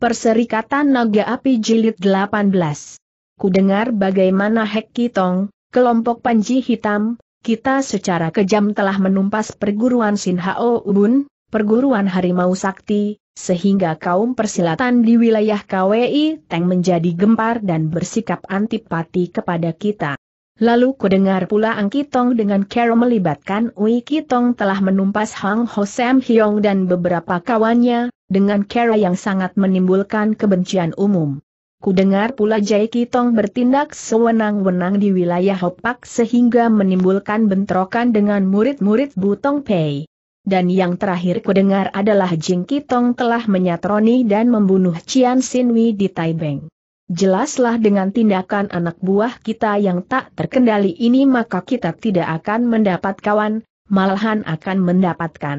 Perserikatan Naga Api Jilid 18. Kudengar bagaimana Hek Kitong, kelompok Panji Hitam, kita secara kejam telah menumpas perguruan Sinhao Ubun, perguruan Harimau Sakti, sehingga kaum persilatan di wilayah KWI Teng menjadi gempar dan bersikap antipati kepada kita. Lalu kudengar pula Ang Kitong dengan Carol melibatkan Ui Kitong telah menumpas Hang Ho Sam Hyong dan beberapa kawannya, dengan cara yang sangat menimbulkan kebencian umum. Kudengar pula Jai Kitong bertindak sewenang-wenang di wilayah Hopak sehingga menimbulkan bentrokan dengan murid-murid Butong Pei. Dan yang terakhir kudengar adalah Jing Kitong telah menyatroni dan membunuh Cian Sinwi di Taibeng. Jelaslah dengan tindakan anak buah kita yang tak terkendali ini maka kita tidak akan mendapat kawan, malahan akan mendapatkan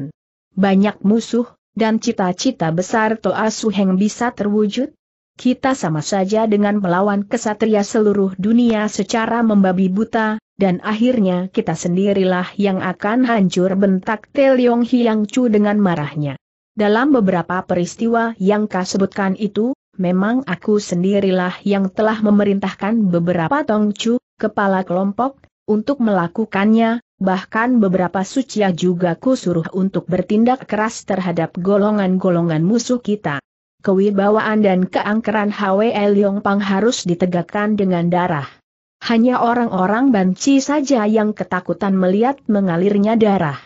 banyak musuh, dan cita-cita besar Toa Suheng bisa terwujud? Kita sama saja dengan melawan kesatria seluruh dunia secara membabi buta, dan akhirnya kita sendirilah yang akan hancur bentak Teliong Hiang Chu dengan marahnya. Dalam beberapa peristiwa yang kau sebutkan itu, memang aku sendirilah yang telah memerintahkan beberapa Tongcu, kepala kelompok, untuk melakukannya, bahkan beberapa sucia juga kusuruh untuk bertindak keras terhadap golongan-golongan musuh kita. Kewibawaan dan keangkeran HWL Pang harus ditegakkan dengan darah. Hanya orang-orang banci saja yang ketakutan melihat mengalirnya darah.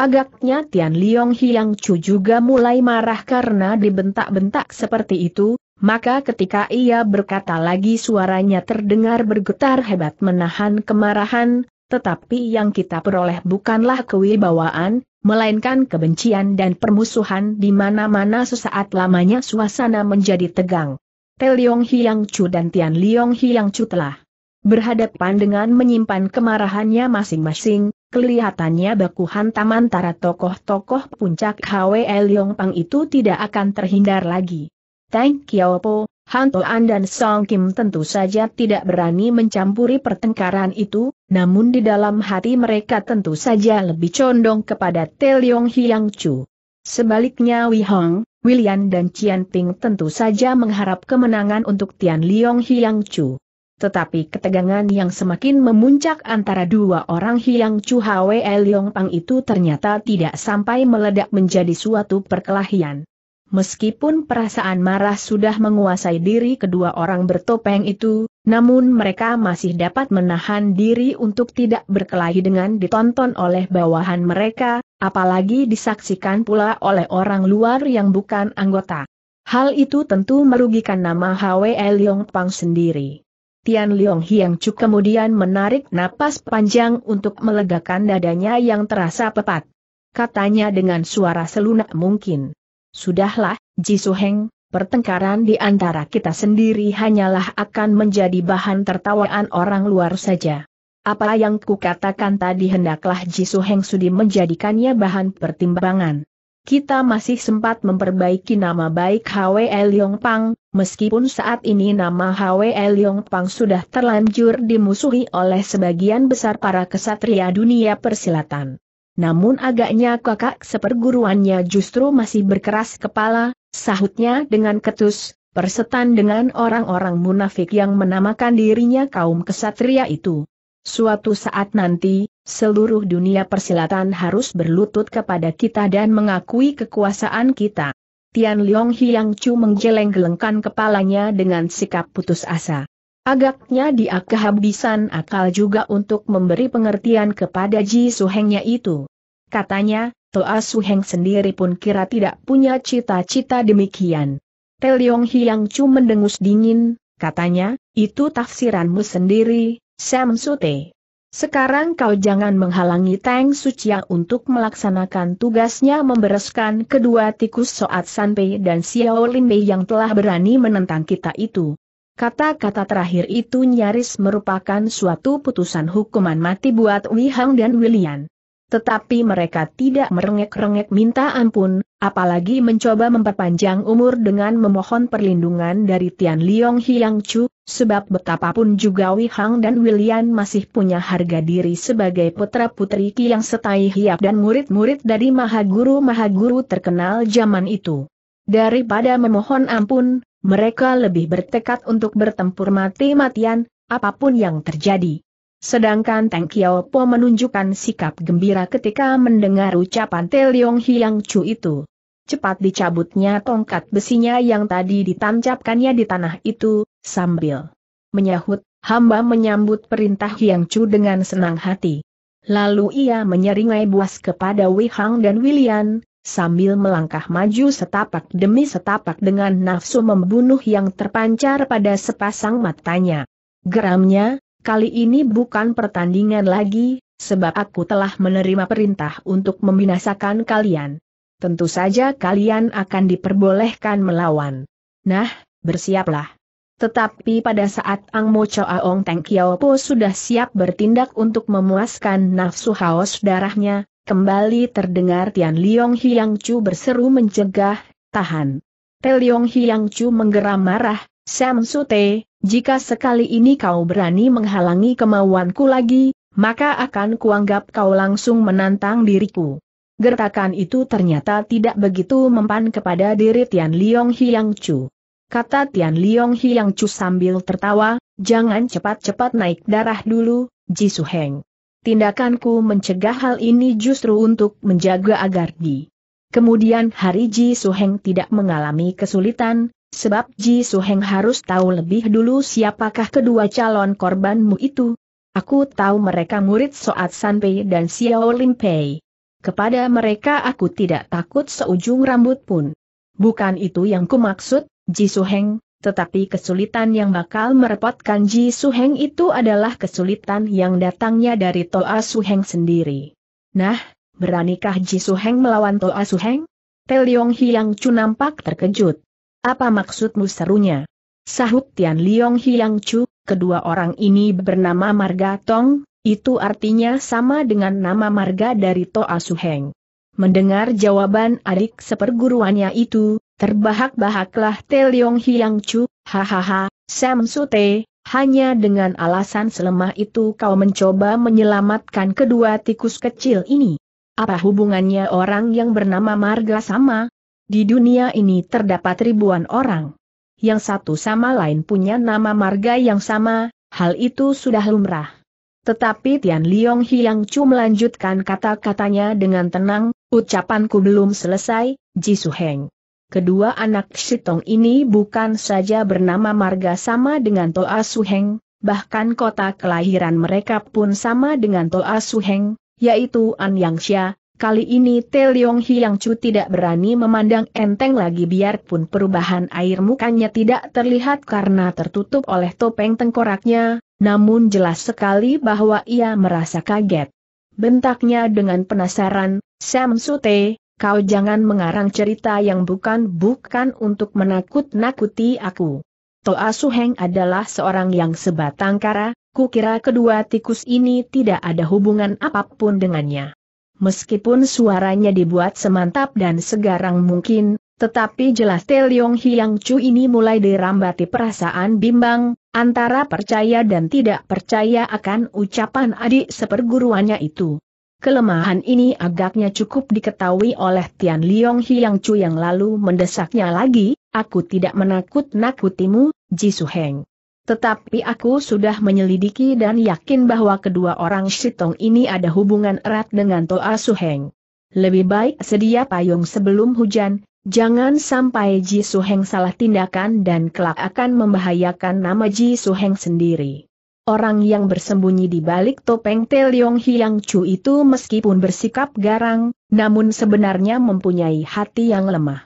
Agaknya Tian Liong Hiang Chu juga mulai marah karena dibentak-bentak seperti itu, maka ketika ia berkata lagi suaranya terdengar bergetar hebat menahan kemarahan, tetapi yang kita peroleh bukanlah kewibawaan, melainkan kebencian dan permusuhan di mana-mana sesaat lamanya suasana menjadi tegang. Teliong Hiang Chu dan Tian Liong Hiang Chu telah berhadapan dengan menyimpan kemarahannya masing-masing, kelihatannya baku hantam antara tokoh-tokoh puncak Hwe Yong Pang itu tidak akan terhindar lagi. Tang Po, Han Toan dan Song Kim tentu saja tidak berani mencampuri pertengkaran itu, namun di dalam hati mereka tentu saja lebih condong kepada Leong Hiang Chu. Sebaliknya Wei Hong, William dan Qian Ping tentu saja mengharap kemenangan untuk Tian Liong Hiang Chu. Tetapi ketegangan yang semakin memuncak antara dua orang Hiang Chu Hwe Liong Pang itu ternyata tidak sampai meledak menjadi suatu perkelahian. Meskipun perasaan marah sudah menguasai diri kedua orang bertopeng itu, namun mereka masih dapat menahan diri untuk tidak berkelahi dengan ditonton oleh bawahan mereka, apalagi disaksikan pula oleh orang luar yang bukan anggota. Hal itu tentu merugikan nama HWE Liong Pang sendiri. Tian Liong Hiang Chu kemudian menarik napas panjang untuk melegakan dadanya yang terasa pepat. Katanya dengan suara selunak mungkin. Sudahlah, Ji Heng, pertengkaran di antara kita sendiri hanyalah akan menjadi bahan tertawaan orang luar saja. Apa yang kukatakan tadi hendaklah Ji Heng sudi menjadikannya bahan pertimbangan. Kita masih sempat memperbaiki nama baik Hwe Yong Pang, meskipun saat ini nama Hwe Yong Pang sudah terlanjur dimusuhi oleh sebagian besar para kesatria dunia persilatan namun agaknya kakak seperguruannya justru masih berkeras kepala, sahutnya dengan ketus, persetan dengan orang-orang munafik yang menamakan dirinya kaum kesatria itu. Suatu saat nanti, seluruh dunia persilatan harus berlutut kepada kita dan mengakui kekuasaan kita. Tian Leong Hiang Chu menggeleng-gelengkan kepalanya dengan sikap putus asa. Agaknya dia kehabisan akal juga untuk memberi pengertian kepada Ji Suhengnya itu. Katanya, Toa Suheng sendiri pun kira tidak punya cita-cita demikian. Teliong Hiang Chu mendengus dingin, katanya, itu tafsiranmu sendiri, Sam Sute. Sekarang kau jangan menghalangi Tang Sucia untuk melaksanakan tugasnya membereskan kedua tikus Soat Sanpei dan Xiao Bei yang telah berani menentang kita itu. Kata-kata terakhir itu nyaris merupakan suatu putusan hukuman mati buat Wei Hang dan William. Tetapi mereka tidak merengek-rengek minta ampun, apalagi mencoba memperpanjang umur dengan memohon perlindungan dari Tian Liong Hiang Chu, sebab betapapun juga Wei Hang dan William masih punya harga diri sebagai putra-putri yang setai hiap dan murid-murid dari Mahaguru-Mahaguru terkenal zaman itu. Daripada memohon ampun, mereka lebih bertekad untuk bertempur mati-matian, apapun yang terjadi. Sedangkan Teng Kiao Po menunjukkan sikap gembira ketika mendengar ucapan Te Leong Hiang Chu itu. Cepat dicabutnya tongkat besinya yang tadi ditancapkannya di tanah itu, sambil menyahut, hamba menyambut perintah Hiang Chu dengan senang hati. Lalu ia menyeringai buas kepada Wei Hang dan William, sambil melangkah maju setapak demi setapak dengan nafsu membunuh yang terpancar pada sepasang matanya. Geramnya, kali ini bukan pertandingan lagi, sebab aku telah menerima perintah untuk membinasakan kalian. Tentu saja kalian akan diperbolehkan melawan. Nah, bersiaplah. Tetapi pada saat Ang Mo Aong Teng Kiao Po sudah siap bertindak untuk memuaskan nafsu haus darahnya, Kembali terdengar Tian Liong Hiang Chu berseru mencegah, tahan. Te Liong Hiang Chu menggeram marah, Sam Sute, jika sekali ini kau berani menghalangi kemauanku lagi, maka akan kuanggap kau langsung menantang diriku. Gertakan itu ternyata tidak begitu mempan kepada diri Tian Liong Hiang Chu. Kata Tian Liong Hiang Chu sambil tertawa, jangan cepat-cepat naik darah dulu, Ji Su Heng tindakanku mencegah hal ini justru untuk menjaga agar di. Kemudian hari Ji Suheng tidak mengalami kesulitan, sebab Ji Suheng harus tahu lebih dulu siapakah kedua calon korbanmu itu. Aku tahu mereka murid Soat Sanpei dan Xiao Limpei. Kepada mereka aku tidak takut seujung rambut pun. Bukan itu yang kumaksud, Ji Suheng, tetapi kesulitan yang bakal merepotkan Ji Suheng itu adalah kesulitan yang datangnya dari Toa Suheng sendiri. Nah, beranikah Ji Suheng melawan Toa Suheng? Teliong Hiang Chu nampak terkejut. Apa maksudmu serunya? Sahut Tian Liong Hiang Chu, kedua orang ini bernama Marga Tong, itu artinya sama dengan nama marga dari Toa Suheng. Mendengar jawaban adik seperguruannya itu, Terbahak-bahaklah Teliong Hiang Chu, hahaha, Sam Sute, hanya dengan alasan selemah itu kau mencoba menyelamatkan kedua tikus kecil ini. Apa hubungannya orang yang bernama Marga sama? Di dunia ini terdapat ribuan orang. Yang satu sama lain punya nama marga yang sama, hal itu sudah lumrah. Tetapi Tian Liong Hiang Chu melanjutkan kata-katanya dengan tenang, ucapanku belum selesai, Ji Su Heng. Kedua anak Sitong ini bukan saja bernama marga sama dengan Toa Suheng, bahkan kota kelahiran mereka pun sama dengan Toa Suheng, yaitu An Xia. Kali ini Te Leong Chu tidak berani memandang enteng lagi biarpun perubahan air mukanya tidak terlihat karena tertutup oleh topeng tengkoraknya, namun jelas sekali bahwa ia merasa kaget. Bentaknya dengan penasaran, Sam Sute, kau jangan mengarang cerita yang bukan-bukan untuk menakut-nakuti aku. Toa Suheng adalah seorang yang sebatang kara, kukira kedua tikus ini tidak ada hubungan apapun dengannya. Meskipun suaranya dibuat semantap dan segarang mungkin, tetapi jelas Teliong Hiang Chu ini mulai dirambati perasaan bimbang, antara percaya dan tidak percaya akan ucapan adik seperguruannya itu. Kelemahan ini agaknya cukup diketahui oleh Tian Liong Hiang Chu yang lalu mendesaknya lagi, aku tidak menakut-nakutimu, Ji Su Heng. Tetapi aku sudah menyelidiki dan yakin bahwa kedua orang Shitong ini ada hubungan erat dengan Toa Su Heng. Lebih baik sedia payung sebelum hujan, jangan sampai Ji Su Heng salah tindakan dan kelak akan membahayakan nama Ji Su Heng sendiri. Orang yang bersembunyi di balik topeng Teliong Hiang Chu itu meskipun bersikap garang, namun sebenarnya mempunyai hati yang lemah.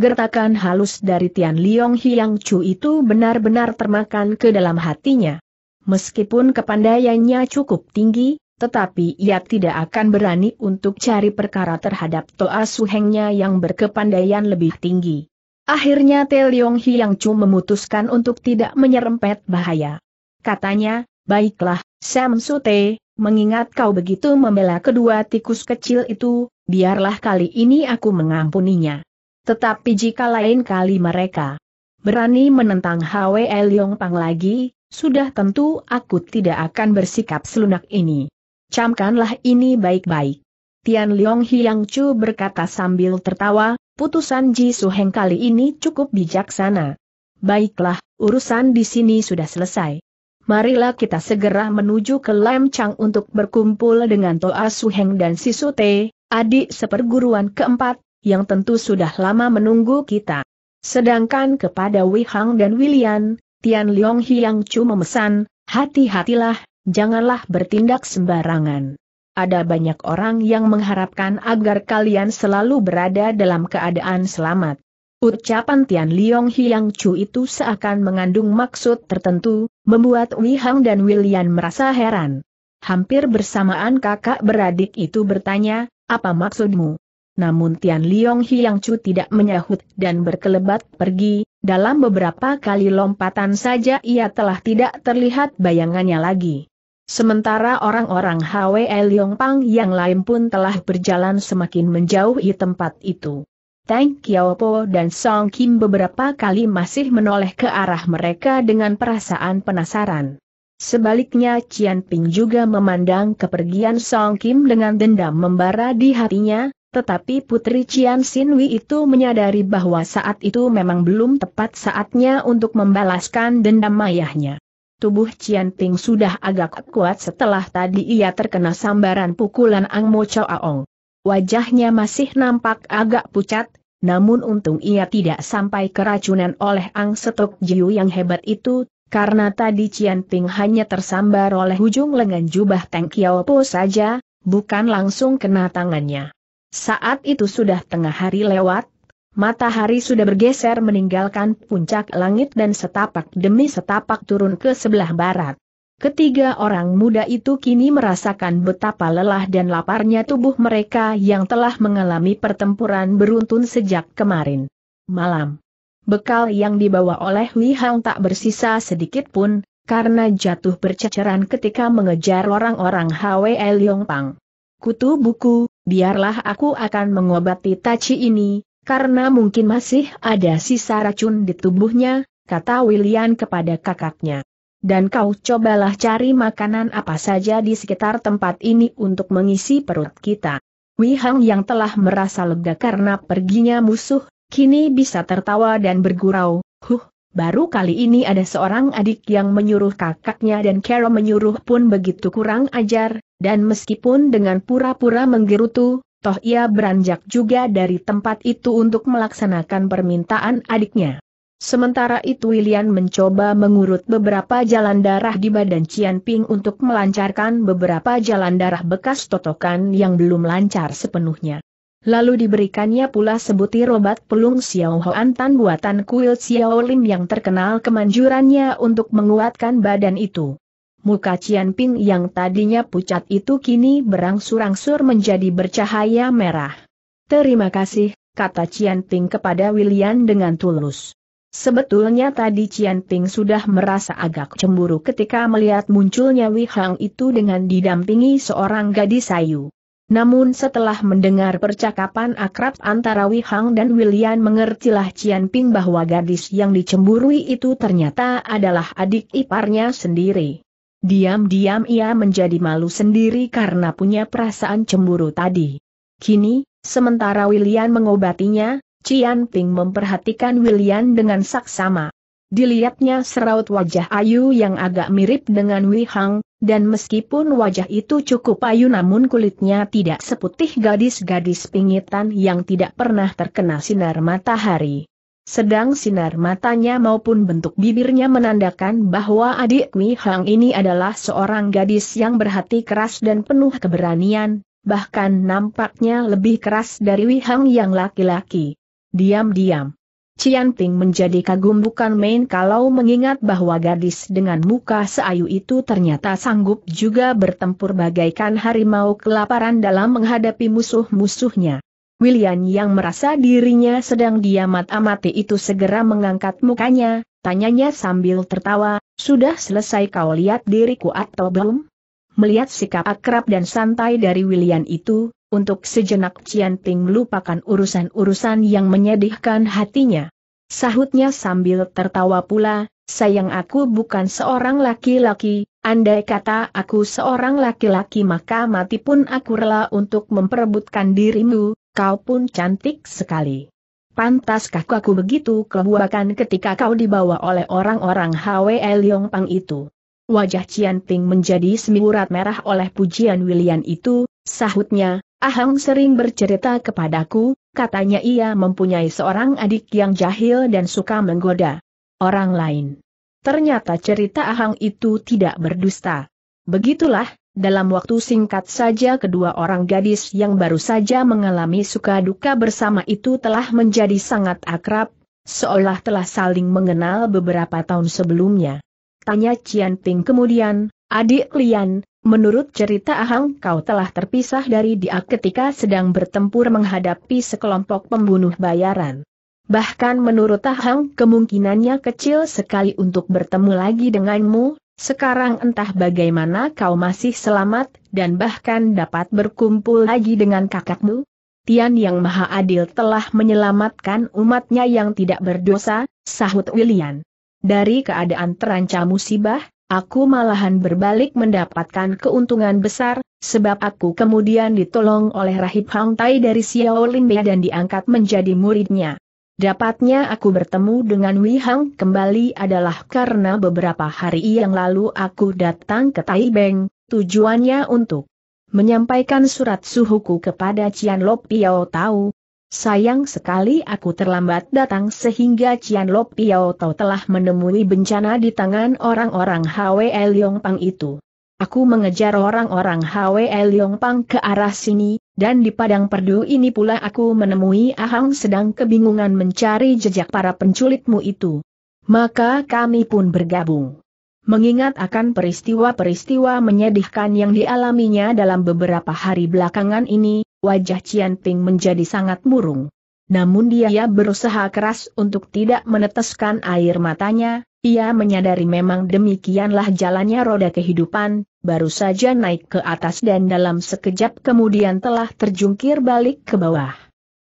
Gertakan halus dari Tian Leong Hiang Chu itu benar-benar termakan ke dalam hatinya. Meskipun kepandaiannya cukup tinggi, tetapi ia tidak akan berani untuk cari perkara terhadap Toa Suhengnya yang berkepandaian lebih tinggi. Akhirnya Teliong Hiang Chu memutuskan untuk tidak menyerempet bahaya katanya, baiklah, Sam Sute, mengingat kau begitu membela kedua tikus kecil itu, biarlah kali ini aku mengampuninya. Tetapi jika lain kali mereka berani menentang Hwe Leong Pang lagi, sudah tentu aku tidak akan bersikap selunak ini. Camkanlah ini baik-baik. Tian Leong Hiang Chu berkata sambil tertawa, putusan Ji Su Heng kali ini cukup bijaksana. Baiklah, urusan di sini sudah selesai marilah kita segera menuju ke Lemchang untuk berkumpul dengan Toa Suheng dan Sisute, adik seperguruan keempat, yang tentu sudah lama menunggu kita. Sedangkan kepada Wei Hang dan William, Tian Leong Hiang Chu memesan, hati-hatilah, janganlah bertindak sembarangan. Ada banyak orang yang mengharapkan agar kalian selalu berada dalam keadaan selamat. Ucapan Tian Liong Hiang Chu itu seakan mengandung maksud tertentu, membuat Wei Hang dan William merasa heran. Hampir bersamaan kakak beradik itu bertanya, apa maksudmu? Namun Tian Liong Hiang Chu tidak menyahut dan berkelebat pergi, dalam beberapa kali lompatan saja ia telah tidak terlihat bayangannya lagi. Sementara orang-orang Hwe Liong Pang yang lain pun telah berjalan semakin menjauhi tempat itu. Tang Po dan Song Kim beberapa kali masih menoleh ke arah mereka dengan perasaan penasaran. Sebaliknya Cian Ping juga memandang kepergian Song Kim dengan dendam membara di hatinya, tetapi putri Cian Sinwi itu menyadari bahwa saat itu memang belum tepat saatnya untuk membalaskan dendam ayahnya. Tubuh Cian Ping sudah agak kuat setelah tadi ia terkena sambaran pukulan Ang Mo Aong. Wajahnya masih nampak agak pucat, namun untung ia tidak sampai keracunan oleh Ang Setok Jiu yang hebat itu, karena tadi Cian Ping hanya tersambar oleh ujung lengan jubah Teng Kiao saja, bukan langsung kena tangannya. Saat itu sudah tengah hari lewat, matahari sudah bergeser meninggalkan puncak langit dan setapak demi setapak turun ke sebelah barat. Ketiga orang muda itu kini merasakan betapa lelah dan laparnya tubuh mereka yang telah mengalami pertempuran beruntun sejak kemarin malam. Bekal yang dibawa oleh Hui Hang tak bersisa sedikit pun, karena jatuh berceceran ketika mengejar orang-orang Hwe Pang. Kutu buku, biarlah aku akan mengobati Tachi ini, karena mungkin masih ada sisa racun di tubuhnya, kata William kepada kakaknya dan kau cobalah cari makanan apa saja di sekitar tempat ini untuk mengisi perut kita. Wei Hang yang telah merasa lega karena perginya musuh, kini bisa tertawa dan bergurau, huh, baru kali ini ada seorang adik yang menyuruh kakaknya dan Kero menyuruh pun begitu kurang ajar, dan meskipun dengan pura-pura menggerutu, toh ia beranjak juga dari tempat itu untuk melaksanakan permintaan adiknya. Sementara itu William mencoba mengurut beberapa jalan darah di badan Cian Ping untuk melancarkan beberapa jalan darah bekas totokan yang belum lancar sepenuhnya. Lalu diberikannya pula sebutir obat pelung Xiao Hoan Tan buatan kuil Xiao Lim yang terkenal kemanjurannya untuk menguatkan badan itu. Muka Cian Ping yang tadinya pucat itu kini berangsur-angsur menjadi bercahaya merah. Terima kasih, kata Cian Ping kepada William dengan tulus. Sebetulnya tadi Cian Ping sudah merasa agak cemburu ketika melihat munculnya Wei Hang itu dengan didampingi seorang gadis sayu. Namun setelah mendengar percakapan akrab antara Wei Hang dan William mengertilah Cian Ping bahwa gadis yang dicemburui itu ternyata adalah adik iparnya sendiri. Diam-diam ia menjadi malu sendiri karena punya perasaan cemburu tadi. Kini, sementara William mengobatinya, Cian Ping memperhatikan William dengan saksama. Dilihatnya seraut wajah Ayu yang agak mirip dengan Wei Hang, dan meskipun wajah itu cukup ayu namun kulitnya tidak seputih gadis-gadis pingitan yang tidak pernah terkena sinar matahari. Sedang sinar matanya maupun bentuk bibirnya menandakan bahwa adik Wei Hang ini adalah seorang gadis yang berhati keras dan penuh keberanian, bahkan nampaknya lebih keras dari Wei Hang yang laki-laki. Diam-diam. Cian Ting menjadi kagum bukan main kalau mengingat bahwa gadis dengan muka seayu itu ternyata sanggup juga bertempur bagaikan harimau kelaparan dalam menghadapi musuh-musuhnya. William yang merasa dirinya sedang diamat-amati itu segera mengangkat mukanya, tanyanya sambil tertawa, sudah selesai kau lihat diriku atau belum? Melihat sikap akrab dan santai dari William itu, untuk sejenak Cian melupakan urusan-urusan yang menyedihkan hatinya. Sahutnya sambil tertawa pula, sayang aku bukan seorang laki-laki, andai kata aku seorang laki-laki maka mati pun aku rela untuk memperebutkan dirimu, kau pun cantik sekali. Pantaskah kaku begitu kebuakan ketika kau dibawa oleh orang-orang Hwe Leong Pang itu. Wajah Cian menjadi semiurat merah oleh pujian William itu, sahutnya, Ahang sering bercerita kepadaku, katanya ia mempunyai seorang adik yang jahil dan suka menggoda orang lain. Ternyata cerita Ahang itu tidak berdusta. Begitulah, dalam waktu singkat saja kedua orang gadis yang baru saja mengalami suka duka bersama itu telah menjadi sangat akrab, seolah telah saling mengenal beberapa tahun sebelumnya. Tanya Cian Ping kemudian, adik Lian, Menurut cerita Ahang kau telah terpisah dari dia ketika sedang bertempur menghadapi sekelompok pembunuh bayaran. Bahkan menurut Ahang kemungkinannya kecil sekali untuk bertemu lagi denganmu, sekarang entah bagaimana kau masih selamat, dan bahkan dapat berkumpul lagi dengan kakakmu. Tian Yang Maha Adil telah menyelamatkan umatnya yang tidak berdosa, sahut William. Dari keadaan terancam musibah, Aku malahan berbalik mendapatkan keuntungan besar, sebab aku kemudian ditolong oleh Rahib Hang Tai dari Xiao Bei dan diangkat menjadi muridnya. Dapatnya aku bertemu dengan Wei Hang kembali adalah karena beberapa hari yang lalu aku datang ke Tai Beng, tujuannya untuk menyampaikan surat suhuku kepada Cian Lo Piao Tau, Sayang sekali aku terlambat datang sehingga Cian Lo Piao Tau telah menemui bencana di tangan orang-orang Hwe Leong Pang itu. Aku mengejar orang-orang Hwe Leong Pang ke arah sini, dan di padang perdu ini pula aku menemui Ahang sedang kebingungan mencari jejak para penculikmu itu. Maka kami pun bergabung. Mengingat akan peristiwa-peristiwa menyedihkan yang dialaminya dalam beberapa hari belakangan ini, wajah Cian Ping menjadi sangat murung. Namun dia berusaha keras untuk tidak meneteskan air matanya, ia menyadari memang demikianlah jalannya roda kehidupan, baru saja naik ke atas dan dalam sekejap kemudian telah terjungkir balik ke bawah.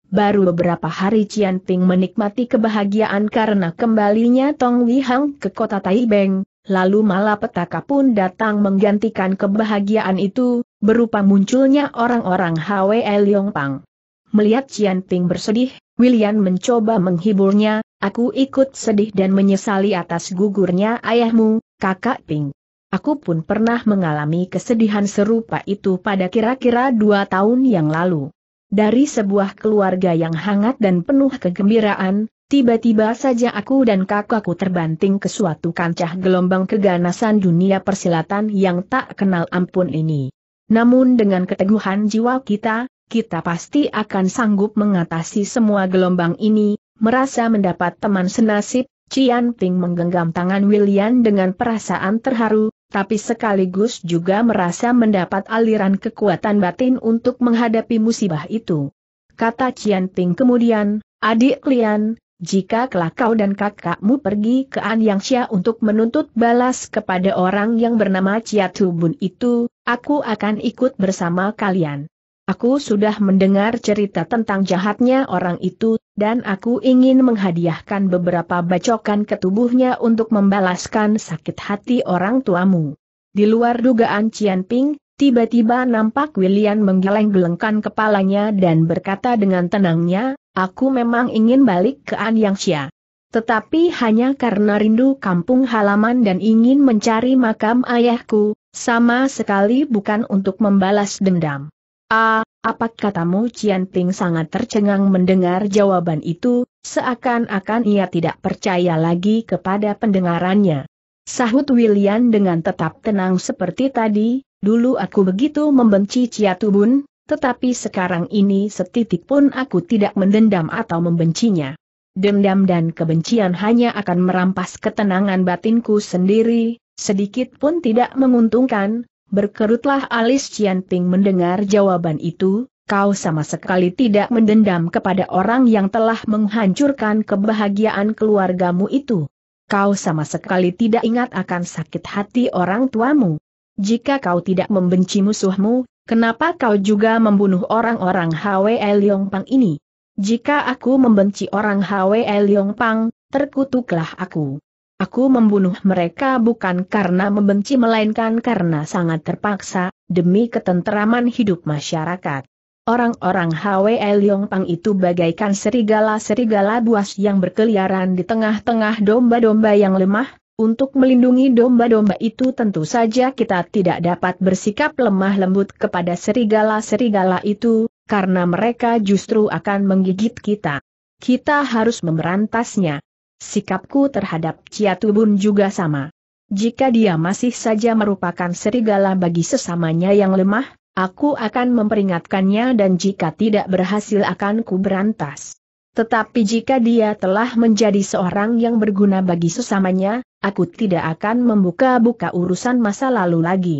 Baru beberapa hari Cian Ping menikmati kebahagiaan karena kembalinya Tong Wihang ke kota Taibeng, lalu malapetaka pun datang menggantikan kebahagiaan itu, berupa munculnya orang-orang Hwe Pang. Melihat Jian Ping bersedih, William mencoba menghiburnya, aku ikut sedih dan menyesali atas gugurnya ayahmu, kakak Ping. Aku pun pernah mengalami kesedihan serupa itu pada kira-kira dua tahun yang lalu. Dari sebuah keluarga yang hangat dan penuh kegembiraan, tiba-tiba saja aku dan kakakku terbanting ke suatu kancah gelombang keganasan dunia persilatan yang tak kenal ampun ini. Namun dengan keteguhan jiwa kita, kita pasti akan sanggup mengatasi semua gelombang ini, merasa mendapat teman senasib, Cian Ping menggenggam tangan William dengan perasaan terharu, tapi sekaligus juga merasa mendapat aliran kekuatan batin untuk menghadapi musibah itu. Kata Cian Ping kemudian, adik Lian, jika kelak kau dan kakakmu pergi ke An Yang Xia untuk menuntut balas kepada orang yang bernama Chia Tubun itu, aku akan ikut bersama kalian. Aku sudah mendengar cerita tentang jahatnya orang itu, dan aku ingin menghadiahkan beberapa bacokan ke tubuhnya untuk membalaskan sakit hati orang tuamu. Di luar dugaan Cian Ping, tiba-tiba nampak William menggeleng-gelengkan kepalanya dan berkata dengan tenangnya, Aku memang ingin balik ke Anyangxia. Tetapi hanya karena rindu kampung halaman dan ingin mencari makam ayahku, sama sekali bukan untuk membalas dendam. Ah, apa katamu Cian Ting sangat tercengang mendengar jawaban itu, seakan-akan ia tidak percaya lagi kepada pendengarannya. Sahut William dengan tetap tenang seperti tadi, dulu aku begitu membenci Ciatubun, tetapi sekarang ini setitik pun aku tidak mendendam atau membencinya. Dendam dan kebencian hanya akan merampas ketenangan batinku sendiri, sedikit pun tidak menguntungkan, berkerutlah alis Cian Ping mendengar jawaban itu, kau sama sekali tidak mendendam kepada orang yang telah menghancurkan kebahagiaan keluargamu itu. Kau sama sekali tidak ingat akan sakit hati orang tuamu. Jika kau tidak membenci musuhmu, Kenapa kau juga membunuh orang-orang Hwe Liong Pang ini? Jika aku membenci orang Hwe Liong Pang, terkutuklah aku. Aku membunuh mereka bukan karena membenci melainkan karena sangat terpaksa, demi ketenteraman hidup masyarakat. Orang-orang Hwe Liong Pang itu bagaikan serigala-serigala buas yang berkeliaran di tengah-tengah domba-domba yang lemah, untuk melindungi domba-domba itu tentu saja kita tidak dapat bersikap lemah lembut kepada serigala-serigala itu, karena mereka justru akan menggigit kita. Kita harus memberantasnya. Sikapku terhadap Ciatubun juga sama. Jika dia masih saja merupakan serigala bagi sesamanya yang lemah, aku akan memperingatkannya dan jika tidak berhasil akan ku berantas. Tetapi jika dia telah menjadi seorang yang berguna bagi sesamanya, aku tidak akan membuka-buka urusan masa lalu lagi.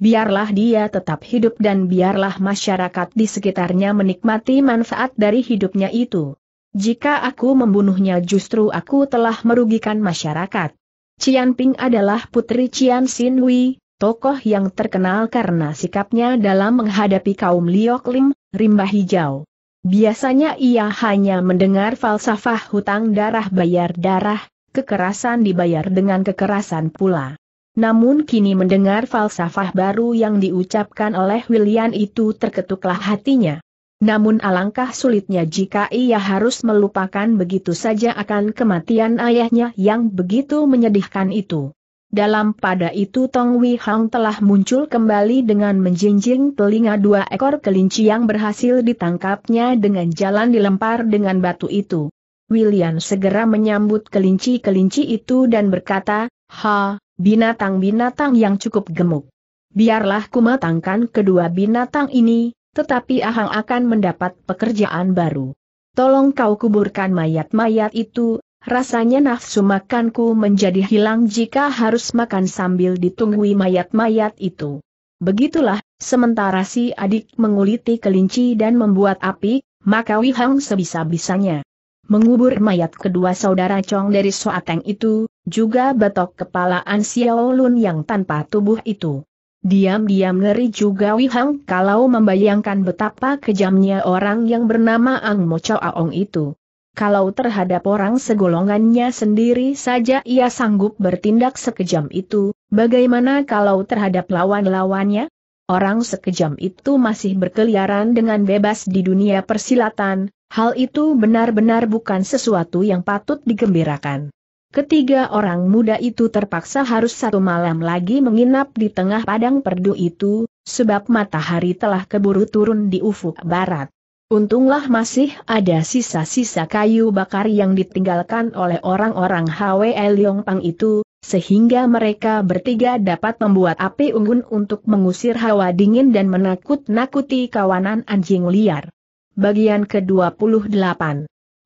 Biarlah dia tetap hidup dan biarlah masyarakat di sekitarnya menikmati manfaat dari hidupnya itu. Jika aku membunuhnya justru aku telah merugikan masyarakat. Cian Ping adalah putri Cian Sin Wei, tokoh yang terkenal karena sikapnya dalam menghadapi kaum Liok Lim, rimba hijau. Biasanya ia hanya mendengar falsafah hutang darah bayar darah, kekerasan dibayar dengan kekerasan pula. Namun kini mendengar falsafah baru yang diucapkan oleh William itu terketuklah hatinya. Namun alangkah sulitnya jika ia harus melupakan begitu saja akan kematian ayahnya yang begitu menyedihkan itu. Dalam pada itu Tong Wei Hang telah muncul kembali dengan menjinjing telinga dua ekor kelinci yang berhasil ditangkapnya dengan jalan dilempar dengan batu itu. William segera menyambut kelinci-kelinci itu dan berkata, Ha, binatang-binatang yang cukup gemuk. Biarlah ku kedua binatang ini, tetapi Ahang akan mendapat pekerjaan baru. Tolong kau kuburkan mayat-mayat itu, Rasanya nafsu makanku menjadi hilang jika harus makan sambil ditunggui mayat-mayat itu. Begitulah, sementara si adik menguliti kelinci dan membuat api, maka Wihang sebisa-bisanya mengubur mayat kedua saudara Chong dari Soateng itu, juga batok kepala An Lun yang tanpa tubuh itu. Diam-diam ngeri juga Wihang kalau membayangkan betapa kejamnya orang yang bernama Ang Mo Chao Aong itu kalau terhadap orang segolongannya sendiri saja ia sanggup bertindak sekejam itu, bagaimana kalau terhadap lawan-lawannya? Orang sekejam itu masih berkeliaran dengan bebas di dunia persilatan, hal itu benar-benar bukan sesuatu yang patut digembirakan. Ketiga orang muda itu terpaksa harus satu malam lagi menginap di tengah padang perdu itu, sebab matahari telah keburu turun di ufuk barat. Untunglah masih ada sisa-sisa kayu bakar yang ditinggalkan oleh orang-orang Hwe Pang itu, sehingga mereka bertiga dapat membuat api unggun untuk mengusir hawa dingin dan menakut-nakuti kawanan anjing liar. Bagian ke-28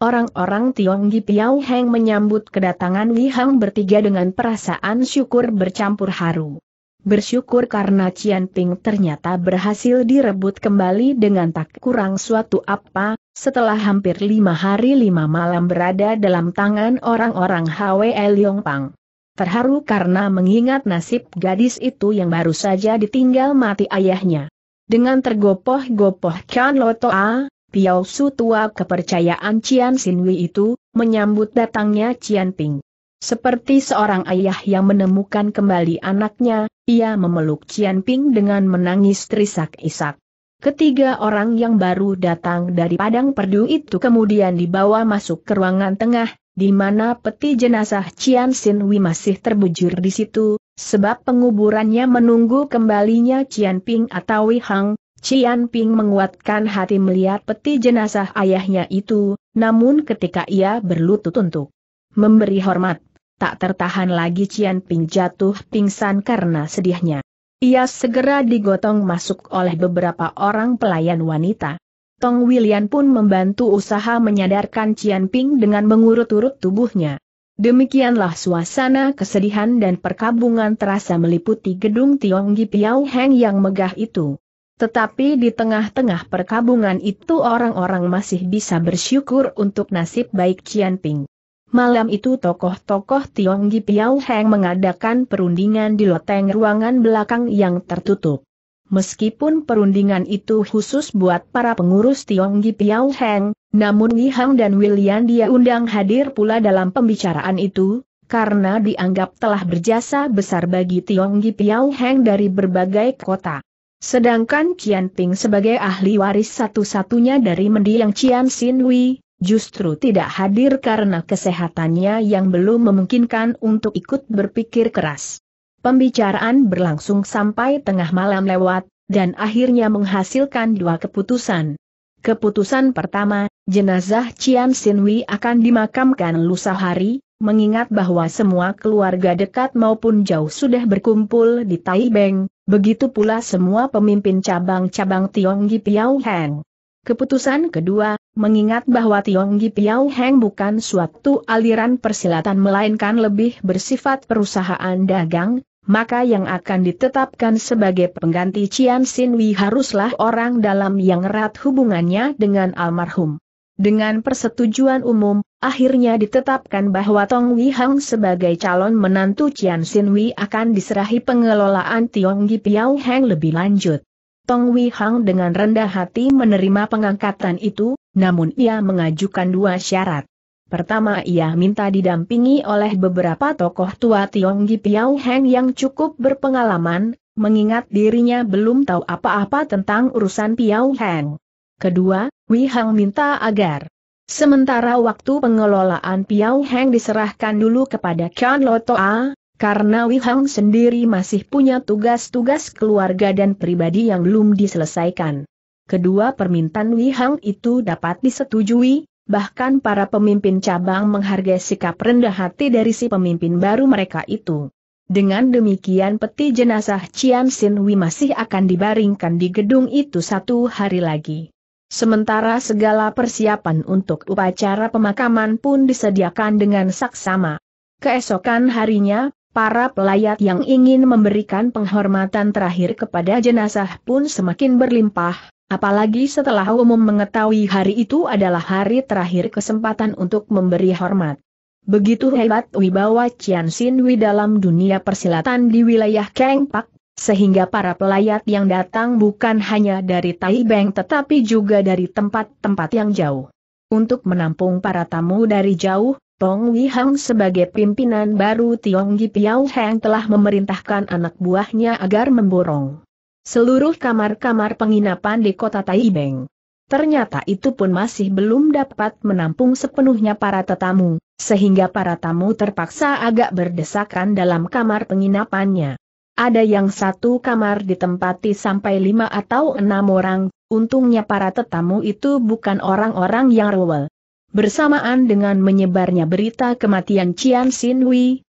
Orang-orang Tionggi Piao Heng menyambut kedatangan Li Hang bertiga dengan perasaan syukur bercampur haru bersyukur karena Cian Ping ternyata berhasil direbut kembali dengan tak kurang suatu apa, setelah hampir lima hari lima malam berada dalam tangan orang-orang HWE Pang. Terharu karena mengingat nasib gadis itu yang baru saja ditinggal mati ayahnya. Dengan tergopoh-gopoh Kian Lotoa, Piao Su tua kepercayaan Cian Sinwi itu, menyambut datangnya Cian Ping. Seperti seorang ayah yang menemukan kembali anaknya, ia memeluk Cian Ping dengan menangis terisak-isak. Ketiga orang yang baru datang dari padang perdu itu kemudian dibawa masuk ke ruangan tengah, di mana peti jenazah Cian Sinwi masih terbujur di situ, sebab penguburannya menunggu kembalinya Cian Ping atau Wei Hang. Cian Ping menguatkan hati melihat peti jenazah ayahnya itu, namun ketika ia berlutut untuk memberi hormat Tak tertahan lagi Cian Ping jatuh pingsan karena sedihnya. Ia segera digotong masuk oleh beberapa orang pelayan wanita. Tong William pun membantu usaha menyadarkan Cian Ping dengan mengurut-urut tubuhnya. Demikianlah suasana kesedihan dan perkabungan terasa meliputi gedung Tiong Piao Heng yang megah itu. Tetapi di tengah-tengah perkabungan itu orang-orang masih bisa bersyukur untuk nasib baik Cian Ping. Malam itu tokoh-tokoh Tionggi Piao Heng mengadakan perundingan di loteng ruangan belakang yang tertutup. Meskipun perundingan itu khusus buat para pengurus Tionggi Piao Heng, namun Wi Hang dan William dia undang hadir pula dalam pembicaraan itu, karena dianggap telah berjasa besar bagi Tionggi Piao Heng dari berbagai kota. Sedangkan Qian Ping sebagai ahli waris satu-satunya dari mendiang Qian Xin Wei, justru tidak hadir karena kesehatannya yang belum memungkinkan untuk ikut berpikir keras. Pembicaraan berlangsung sampai tengah malam lewat, dan akhirnya menghasilkan dua keputusan. Keputusan pertama, jenazah Cian Sinwi akan dimakamkan lusa hari, mengingat bahwa semua keluarga dekat maupun jauh sudah berkumpul di Taibeng, begitu pula semua pemimpin cabang-cabang Tionggi Piao Heng. Keputusan kedua, mengingat bahwa Tionggi Piao Heng bukan suatu aliran persilatan melainkan lebih bersifat perusahaan dagang, maka yang akan ditetapkan sebagai pengganti Cian Sin Wei haruslah orang dalam yang erat hubungannya dengan almarhum. Dengan persetujuan umum, akhirnya ditetapkan bahwa Tong Wei Hang sebagai calon menantu Cian Sin Wei akan diserahi pengelolaan Tionggi Piao Heng lebih lanjut. Tong Wei Hang dengan rendah hati menerima pengangkatan itu, namun ia mengajukan dua syarat. Pertama ia minta didampingi oleh beberapa tokoh tua Tionggi Piau Heng yang cukup berpengalaman, mengingat dirinya belum tahu apa-apa tentang urusan Piau Heng. Kedua, Wei Hang minta agar sementara waktu pengelolaan Piau Heng diserahkan dulu kepada Kan Lotoa, karena Wei Hang sendiri masih punya tugas-tugas keluarga dan pribadi yang belum diselesaikan kedua permintaan Wei Hang itu dapat disetujui, bahkan para pemimpin cabang menghargai sikap rendah hati dari si pemimpin baru mereka itu. Dengan demikian peti jenazah Cian Sin Wei masih akan dibaringkan di gedung itu satu hari lagi. Sementara segala persiapan untuk upacara pemakaman pun disediakan dengan saksama. Keesokan harinya, para pelayat yang ingin memberikan penghormatan terakhir kepada jenazah pun semakin berlimpah, Apalagi setelah umum mengetahui hari itu adalah hari terakhir kesempatan untuk memberi hormat. Begitu hebat wibawa Cian Sinwi dalam dunia persilatan di wilayah Keng Pak, sehingga para pelayat yang datang bukan hanya dari Taibeng tetapi juga dari tempat-tempat yang jauh. Untuk menampung para tamu dari jauh, Tong Wihang sebagai pimpinan baru Tionggi Piao Heng telah memerintahkan anak buahnya agar memborong seluruh kamar-kamar penginapan di kota Taibeng. Ternyata itu pun masih belum dapat menampung sepenuhnya para tetamu, sehingga para tamu terpaksa agak berdesakan dalam kamar penginapannya. Ada yang satu kamar ditempati sampai lima atau enam orang, untungnya para tetamu itu bukan orang-orang yang rewel. Bersamaan dengan menyebarnya berita kematian Cian Sin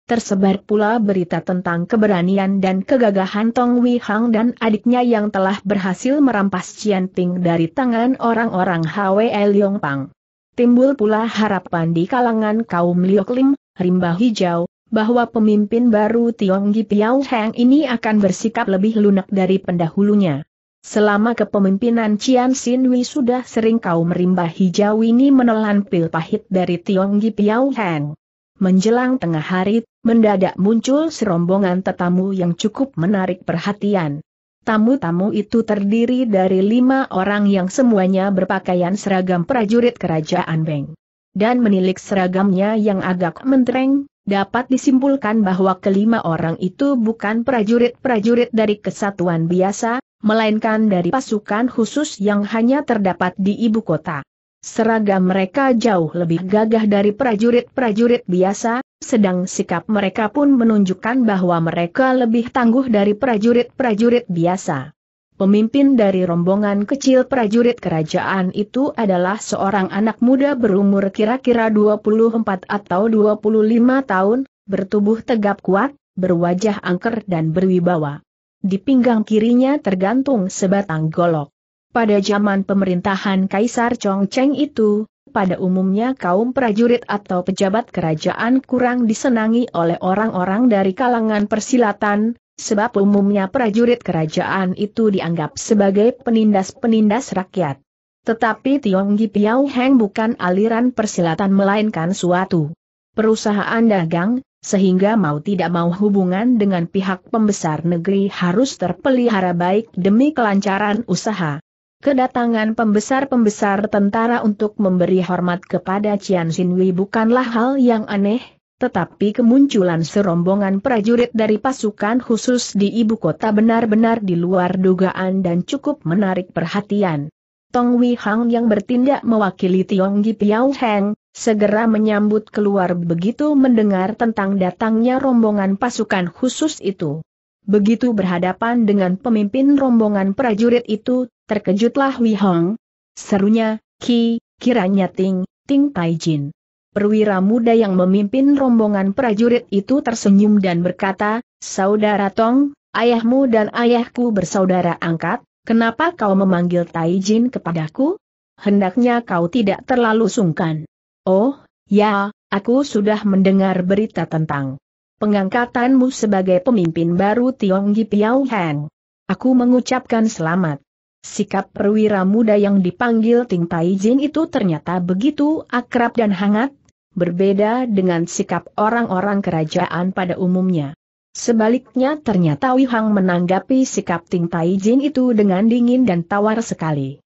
Tersebar pula berita tentang keberanian dan kegagahan Tong Wei Hang dan adiknya yang telah berhasil merampas Cian Ping dari tangan orang-orang Hwe Yong Pang. Timbul pula harapan di kalangan kaum Liok Lim, Rimba Hijau, bahwa pemimpin baru Tiong Gi Piao Heng ini akan bersikap lebih lunak dari pendahulunya. Selama kepemimpinan Cian Sin Wei sudah sering kaum Rimba Hijau ini menelan pil pahit dari Tiong Gi Piao Heng menjelang tengah hari, mendadak muncul serombongan tetamu yang cukup menarik perhatian. Tamu-tamu itu terdiri dari lima orang yang semuanya berpakaian seragam prajurit kerajaan Beng. Dan menilik seragamnya yang agak mentereng, dapat disimpulkan bahwa kelima orang itu bukan prajurit-prajurit dari kesatuan biasa, melainkan dari pasukan khusus yang hanya terdapat di ibu kota. Seragam mereka jauh lebih gagah dari prajurit-prajurit biasa, sedang sikap mereka pun menunjukkan bahwa mereka lebih tangguh dari prajurit-prajurit biasa. Pemimpin dari rombongan kecil prajurit kerajaan itu adalah seorang anak muda berumur kira-kira 24 atau 25 tahun, bertubuh tegap kuat, berwajah angker dan berwibawa. Di pinggang kirinya tergantung sebatang golok. Pada zaman pemerintahan Kaisar Chongcheng itu, pada umumnya kaum prajurit atau pejabat kerajaan kurang disenangi oleh orang-orang dari kalangan persilatan, sebab umumnya prajurit kerajaan itu dianggap sebagai penindas-penindas rakyat. Tetapi Tionggi Piao Heng bukan aliran persilatan melainkan suatu perusahaan dagang, sehingga mau tidak mau hubungan dengan pihak pembesar negeri harus terpelihara baik demi kelancaran usaha. Kedatangan pembesar-pembesar tentara untuk memberi hormat kepada Cian Sinwi bukanlah hal yang aneh, tetapi kemunculan serombongan prajurit dari pasukan khusus di ibu kota benar-benar di luar dugaan dan cukup menarik perhatian. Tong Wei Hang yang bertindak mewakili Tiong Gi Piao Heng, segera menyambut keluar begitu mendengar tentang datangnya rombongan pasukan khusus itu. Begitu berhadapan dengan pemimpin rombongan prajurit itu, terkejutlah Wei Hong. Serunya, Ki, kiranya Ting, Ting Tai Jin. Perwira muda yang memimpin rombongan prajurit itu tersenyum dan berkata, Saudara Tong, ayahmu dan ayahku bersaudara angkat, kenapa kau memanggil Tai Jin kepadaku? Hendaknya kau tidak terlalu sungkan. Oh, ya, aku sudah mendengar berita tentang pengangkatanmu sebagai pemimpin baru Tionggi Piao Heng. Aku mengucapkan selamat. Sikap perwira muda yang dipanggil Ting Tai Jin itu ternyata begitu akrab dan hangat, berbeda dengan sikap orang-orang kerajaan pada umumnya. Sebaliknya ternyata Wihang menanggapi sikap Ting Tai Jin itu dengan dingin dan tawar sekali.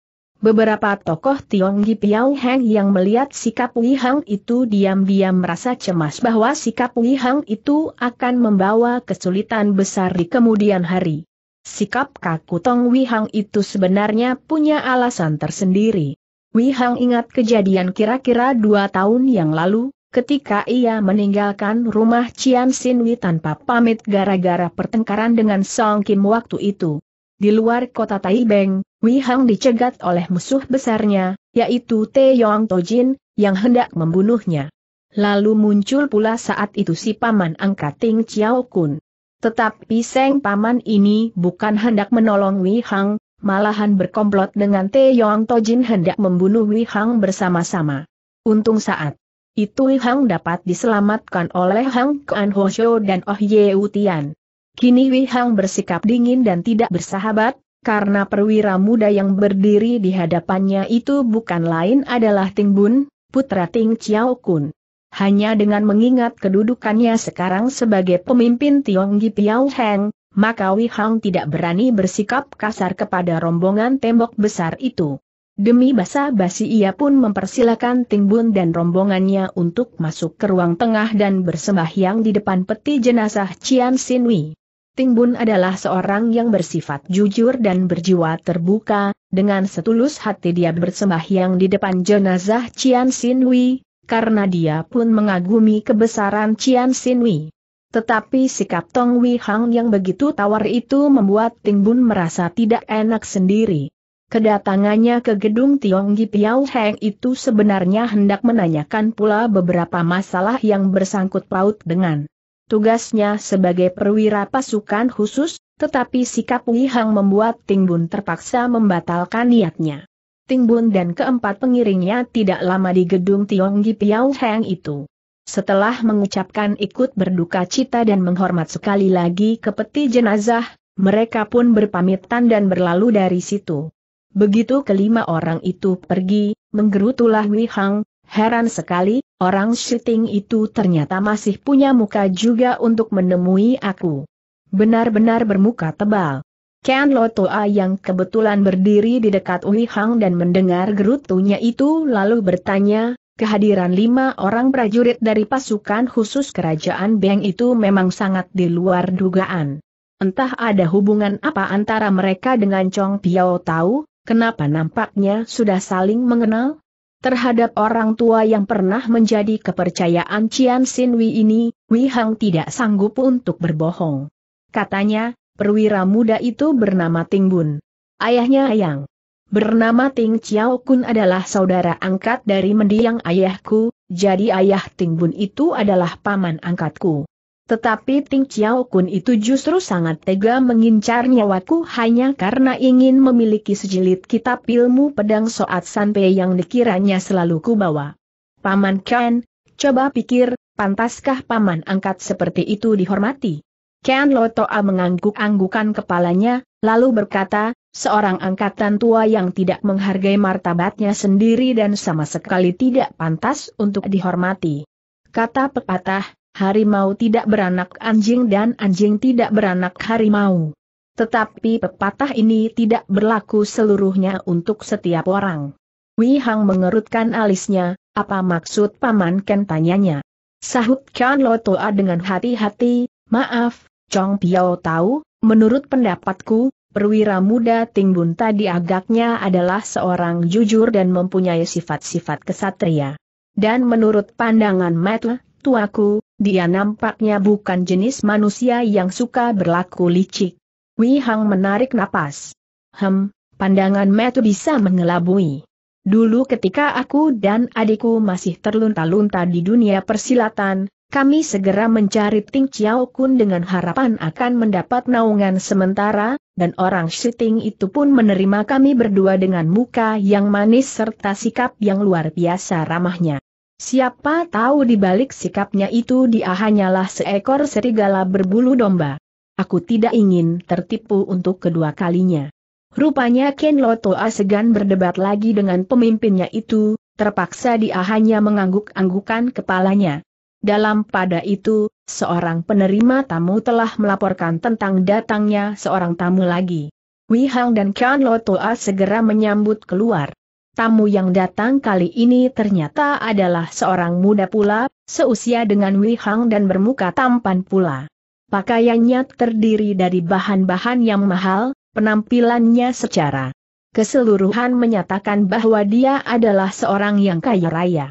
Beberapa tokoh Tionggi Piao Heng yang melihat sikap Wei Hang itu diam-diam merasa cemas bahwa sikap Wei Hang itu akan membawa kesulitan besar di kemudian hari. Sikap kaku Tong Wei Hang itu sebenarnya punya alasan tersendiri. Wei Hang ingat kejadian kira-kira dua tahun yang lalu, ketika ia meninggalkan rumah Cian Wei tanpa pamit gara-gara pertengkaran dengan Song Kim waktu itu. Di luar kota Taibeng, Wei Hang dicegat oleh musuh besarnya, yaitu Te Yong Tojin, yang hendak membunuhnya. Lalu muncul pula saat itu si paman angkat Ting Chiao Kun. Tetapi Seng Paman ini bukan hendak menolong Wei Hang, malahan berkomplot dengan Te Yong Tojin hendak membunuh Wei Hang bersama-sama. Untung saat itu Wei Hang dapat diselamatkan oleh Hang Kuan Ho dan Oh Ye Utian. Kini Wei Hang bersikap dingin dan tidak bersahabat, karena perwira muda yang berdiri di hadapannya itu bukan lain adalah Ting Bun, putra Ting Chiao Kun. Hanya dengan mengingat kedudukannya sekarang sebagai pemimpin Tionggi Piao Heng, maka Wei Hang tidak berani bersikap kasar kepada rombongan tembok besar itu. Demi basa-basi ia pun mempersilakan Ting Bun dan rombongannya untuk masuk ke ruang tengah dan bersembahyang di depan peti jenazah Cian Wei. Ting Bun adalah seorang yang bersifat jujur dan berjiwa terbuka, dengan setulus hati dia bersembahyang di depan jenazah Cian Sin Sinwi, karena dia pun mengagumi kebesaran Cian Sin Sinwi. Tetapi sikap Tong Wei Hang yang begitu tawar itu membuat Ting Bun merasa tidak enak sendiri. Kedatangannya ke gedung Gi Piao Heng itu sebenarnya hendak menanyakan pula beberapa masalah yang bersangkut paut dengan tugasnya sebagai perwira pasukan khusus, tetapi sikap Wei Hang membuat Ting Bun terpaksa membatalkan niatnya. Ting Bun dan keempat pengiringnya tidak lama di gedung Tionggi Piao Heng itu. Setelah mengucapkan ikut berduka cita dan menghormat sekali lagi ke peti jenazah, mereka pun berpamitan dan berlalu dari situ. Begitu kelima orang itu pergi, menggerutulah Wei Hang, Heran sekali, orang syuting itu ternyata masih punya muka juga untuk menemui aku. Benar-benar bermuka tebal. Ken Toa yang kebetulan berdiri di dekat Uli Hang dan mendengar gerutunya itu lalu bertanya, kehadiran lima orang prajurit dari pasukan khusus kerajaan Beng itu memang sangat di luar dugaan. Entah ada hubungan apa antara mereka dengan Chong Piao tahu, kenapa nampaknya sudah saling mengenal? Terhadap orang tua yang pernah menjadi kepercayaan Cian Sin Wei ini, Wei Hang tidak sanggup untuk berbohong. Katanya, perwira muda itu bernama Ting Bun. Ayahnya Ayang. Bernama Ting Chiao Kun adalah saudara angkat dari mendiang ayahku, jadi ayah Ting Bun itu adalah paman angkatku. Tetapi Ting Chiao Kun itu justru sangat tega mengincar nyawaku hanya karena ingin memiliki sejilid kitab ilmu pedang soat sanpe yang dikiranya selalu kubawa. Paman Ken, coba pikir, pantaskah paman angkat seperti itu dihormati? Ken Lotoa mengangguk-anggukan kepalanya, lalu berkata, seorang angkatan tua yang tidak menghargai martabatnya sendiri dan sama sekali tidak pantas untuk dihormati. Kata pepatah, harimau tidak beranak anjing dan anjing tidak beranak harimau. Tetapi pepatah ini tidak berlaku seluruhnya untuk setiap orang. Wei Hang mengerutkan alisnya, apa maksud Paman Ken tanyanya? Sahut Chan Lo Toa dengan hati-hati, maaf, Chong Piao tahu, menurut pendapatku, perwira muda Tingbun tadi agaknya adalah seorang jujur dan mempunyai sifat-sifat kesatria. Dan menurut pandangan Matt, tuaku, dia nampaknya bukan jenis manusia yang suka berlaku licik. Wei Hang menarik napas. Hem, pandangan metu bisa mengelabui. Dulu ketika aku dan adikku masih terlunta-lunta di dunia persilatan, kami segera mencari Ting Chiao Kun dengan harapan akan mendapat naungan sementara, dan orang syuting itu pun menerima kami berdua dengan muka yang manis serta sikap yang luar biasa ramahnya. Siapa tahu di balik sikapnya itu dia hanyalah seekor serigala berbulu domba. Aku tidak ingin tertipu untuk kedua kalinya. Rupanya Ken Loto segan berdebat lagi dengan pemimpinnya itu, terpaksa dia hanya mengangguk-anggukan kepalanya. Dalam pada itu, seorang penerima tamu telah melaporkan tentang datangnya seorang tamu lagi. Wihang dan Ken Loto segera menyambut keluar. Tamu yang datang kali ini ternyata adalah seorang muda pula, seusia dengan Wei Hang dan bermuka tampan pula. Pakaiannya terdiri dari bahan-bahan yang mahal, penampilannya secara keseluruhan menyatakan bahwa dia adalah seorang yang kaya raya.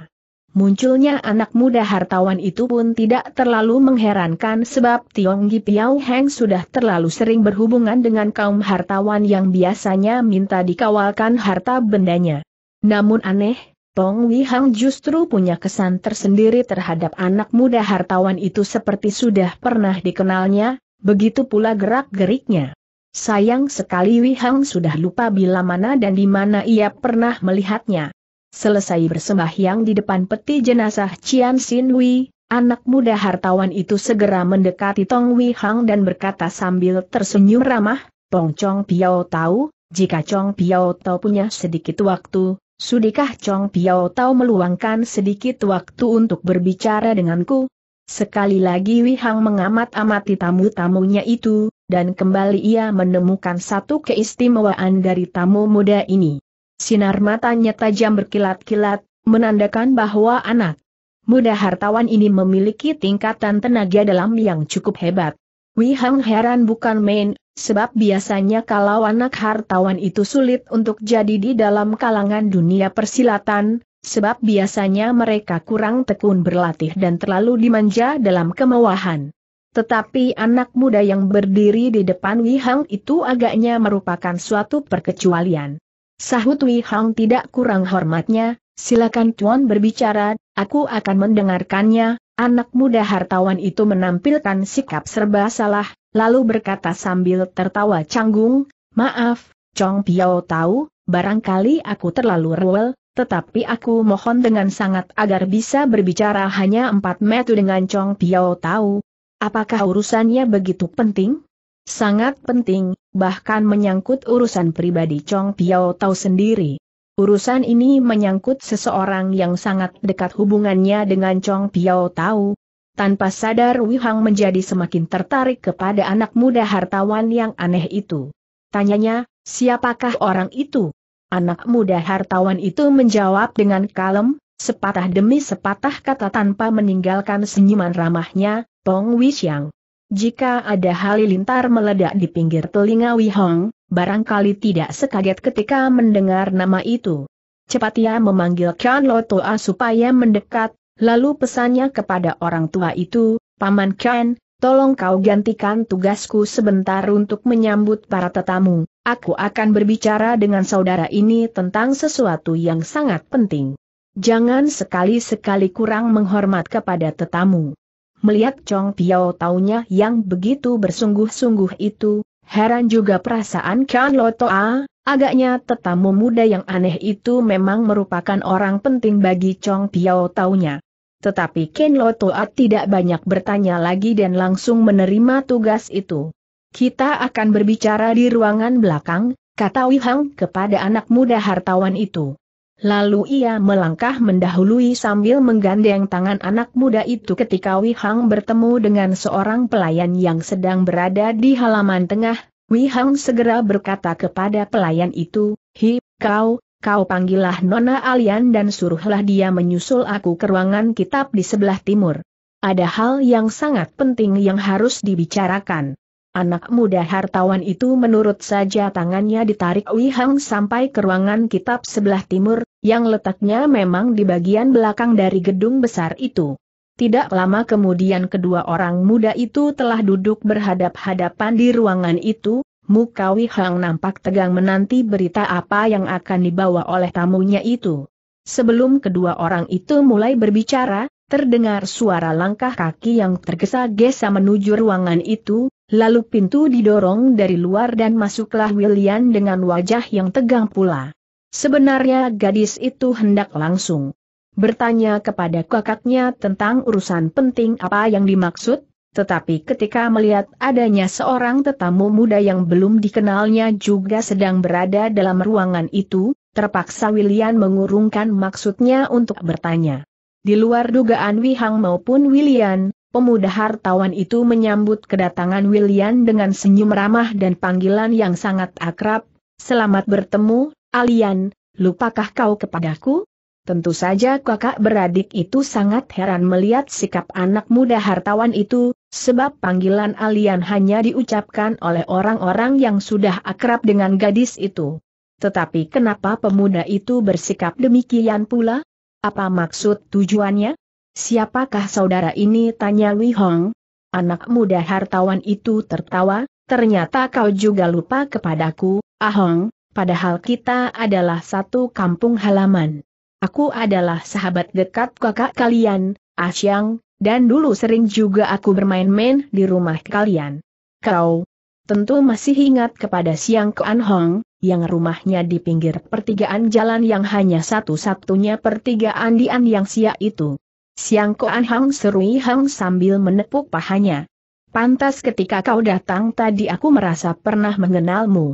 Munculnya anak muda hartawan itu pun tidak terlalu mengherankan sebab Tiong Gi Piao Heng sudah terlalu sering berhubungan dengan kaum hartawan yang biasanya minta dikawalkan harta bendanya. Namun aneh, Tong Wihang justru punya kesan tersendiri terhadap anak muda hartawan itu seperti sudah pernah dikenalnya, begitu pula gerak-geriknya. Sayang sekali Wihang sudah lupa bila mana dan di mana ia pernah melihatnya. Selesai bersembahyang di depan peti jenazah Cian Sin Wei, anak muda hartawan itu segera mendekati Tong Wihang dan berkata sambil tersenyum ramah, Tong Chong Piao tahu, jika Chong Piao tahu punya sedikit waktu, Sudikah Chong Piao tahu meluangkan sedikit waktu untuk berbicara denganku? Sekali lagi Wihang mengamat-amati tamu-tamunya itu, dan kembali ia menemukan satu keistimewaan dari tamu muda ini. Sinar matanya tajam berkilat-kilat, menandakan bahwa anak muda hartawan ini memiliki tingkatan tenaga dalam yang cukup hebat. Wei Hang heran bukan main, sebab biasanya kalau anak hartawan itu sulit untuk jadi di dalam kalangan dunia persilatan, sebab biasanya mereka kurang tekun berlatih dan terlalu dimanja dalam kemewahan. Tetapi anak muda yang berdiri di depan Wei Hang itu agaknya merupakan suatu perkecualian. Sahut Wei Hang tidak kurang hormatnya, silakan Tuan berbicara, aku akan mendengarkannya, Anak muda hartawan itu menampilkan sikap serba salah, lalu berkata sambil tertawa canggung, Maaf, Chong Piao tahu, barangkali aku terlalu rewel, tetapi aku mohon dengan sangat agar bisa berbicara hanya empat metu dengan Chong Piao tahu. Apakah urusannya begitu penting? Sangat penting, bahkan menyangkut urusan pribadi Chong Piao tahu sendiri. Urusan ini menyangkut seseorang yang sangat dekat hubungannya dengan Chong Piao Tau. Tanpa sadar Wihang menjadi semakin tertarik kepada anak muda hartawan yang aneh itu. Tanyanya, siapakah orang itu? Anak muda hartawan itu menjawab dengan kalem, sepatah demi sepatah kata tanpa meninggalkan senyuman ramahnya, Pong Wishang. Jika ada halilintar meledak di pinggir telinga Wihang, barangkali tidak sekaget ketika mendengar nama itu. Cepat ia memanggil Kian Lo supaya mendekat, lalu pesannya kepada orang tua itu, Paman Kian, tolong kau gantikan tugasku sebentar untuk menyambut para tetamu, aku akan berbicara dengan saudara ini tentang sesuatu yang sangat penting. Jangan sekali-sekali kurang menghormat kepada tetamu. Melihat Chong Piao taunya yang begitu bersungguh-sungguh itu, Heran juga perasaan Kan Lotoa, agaknya tetamu muda yang aneh itu memang merupakan orang penting bagi Chong Piao taunya. Tetapi Ken Lotoa tidak banyak bertanya lagi dan langsung menerima tugas itu. Kita akan berbicara di ruangan belakang, kata Wihang kepada anak muda hartawan itu. Lalu ia melangkah mendahului sambil menggandeng tangan anak muda itu ketika Wei Hang bertemu dengan seorang pelayan yang sedang berada di halaman tengah. Wei Hang segera berkata kepada pelayan itu, Hi, kau, kau panggillah Nona Alian dan suruhlah dia menyusul aku ke ruangan kitab di sebelah timur. Ada hal yang sangat penting yang harus dibicarakan. Anak muda hartawan itu menurut saja tangannya ditarik Wihang sampai ke ruangan kitab sebelah timur, yang letaknya memang di bagian belakang dari gedung besar itu. Tidak lama kemudian kedua orang muda itu telah duduk berhadap-hadapan di ruangan itu, muka Wihang nampak tegang menanti berita apa yang akan dibawa oleh tamunya itu. Sebelum kedua orang itu mulai berbicara, terdengar suara langkah kaki yang tergesa-gesa menuju ruangan itu, Lalu pintu didorong dari luar dan masuklah William dengan wajah yang tegang pula. Sebenarnya gadis itu hendak langsung bertanya kepada kakaknya tentang urusan penting apa yang dimaksud, tetapi ketika melihat adanya seorang tetamu muda yang belum dikenalnya juga sedang berada dalam ruangan itu, terpaksa William mengurungkan maksudnya untuk bertanya. Di luar dugaan Wihang maupun William, Pemuda hartawan itu menyambut kedatangan William dengan senyum ramah dan panggilan yang sangat akrab. Selamat bertemu, Alian, lupakah kau kepadaku? Tentu saja kakak beradik itu sangat heran melihat sikap anak muda hartawan itu, sebab panggilan Alian hanya diucapkan oleh orang-orang yang sudah akrab dengan gadis itu. Tetapi kenapa pemuda itu bersikap demikian pula? Apa maksud tujuannya? Siapakah saudara ini? Tanya Li Hong. Anak muda hartawan itu tertawa, ternyata kau juga lupa kepadaku, Ahong, ah padahal kita adalah satu kampung halaman. Aku adalah sahabat dekat kakak kalian, Asyang, ah dan dulu sering juga aku bermain-main di rumah kalian. Kau, tentu masih ingat kepada Siang Kuan Hong, yang rumahnya di pinggir pertigaan jalan yang hanya satu-satunya pertigaan di An Yang Sia itu. Siang Koan Hang serui Hang sambil menepuk pahanya. Pantas ketika kau datang tadi aku merasa pernah mengenalmu.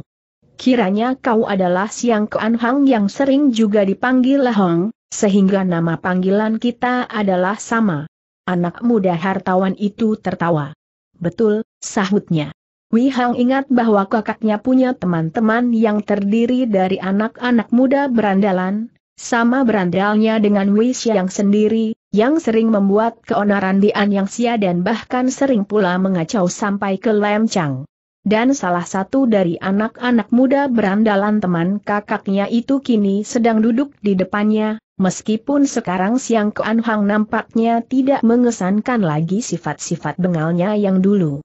Kiranya kau adalah Siang Koan Hang yang sering juga dipanggil Hong, sehingga nama panggilan kita adalah sama. Anak muda hartawan itu tertawa. Betul, sahutnya. Wei Hang ingat bahwa kakaknya punya teman-teman yang terdiri dari anak-anak muda berandalan, sama berandalnya dengan Wei Xiang sendiri, yang sering membuat keonaran di Anyang Sia dan bahkan sering pula mengacau sampai ke Lemchang. Dan salah satu dari anak-anak muda berandalan teman kakaknya itu kini sedang duduk di depannya, meskipun sekarang Siang Kuan Hang nampaknya tidak mengesankan lagi sifat-sifat bengalnya yang dulu.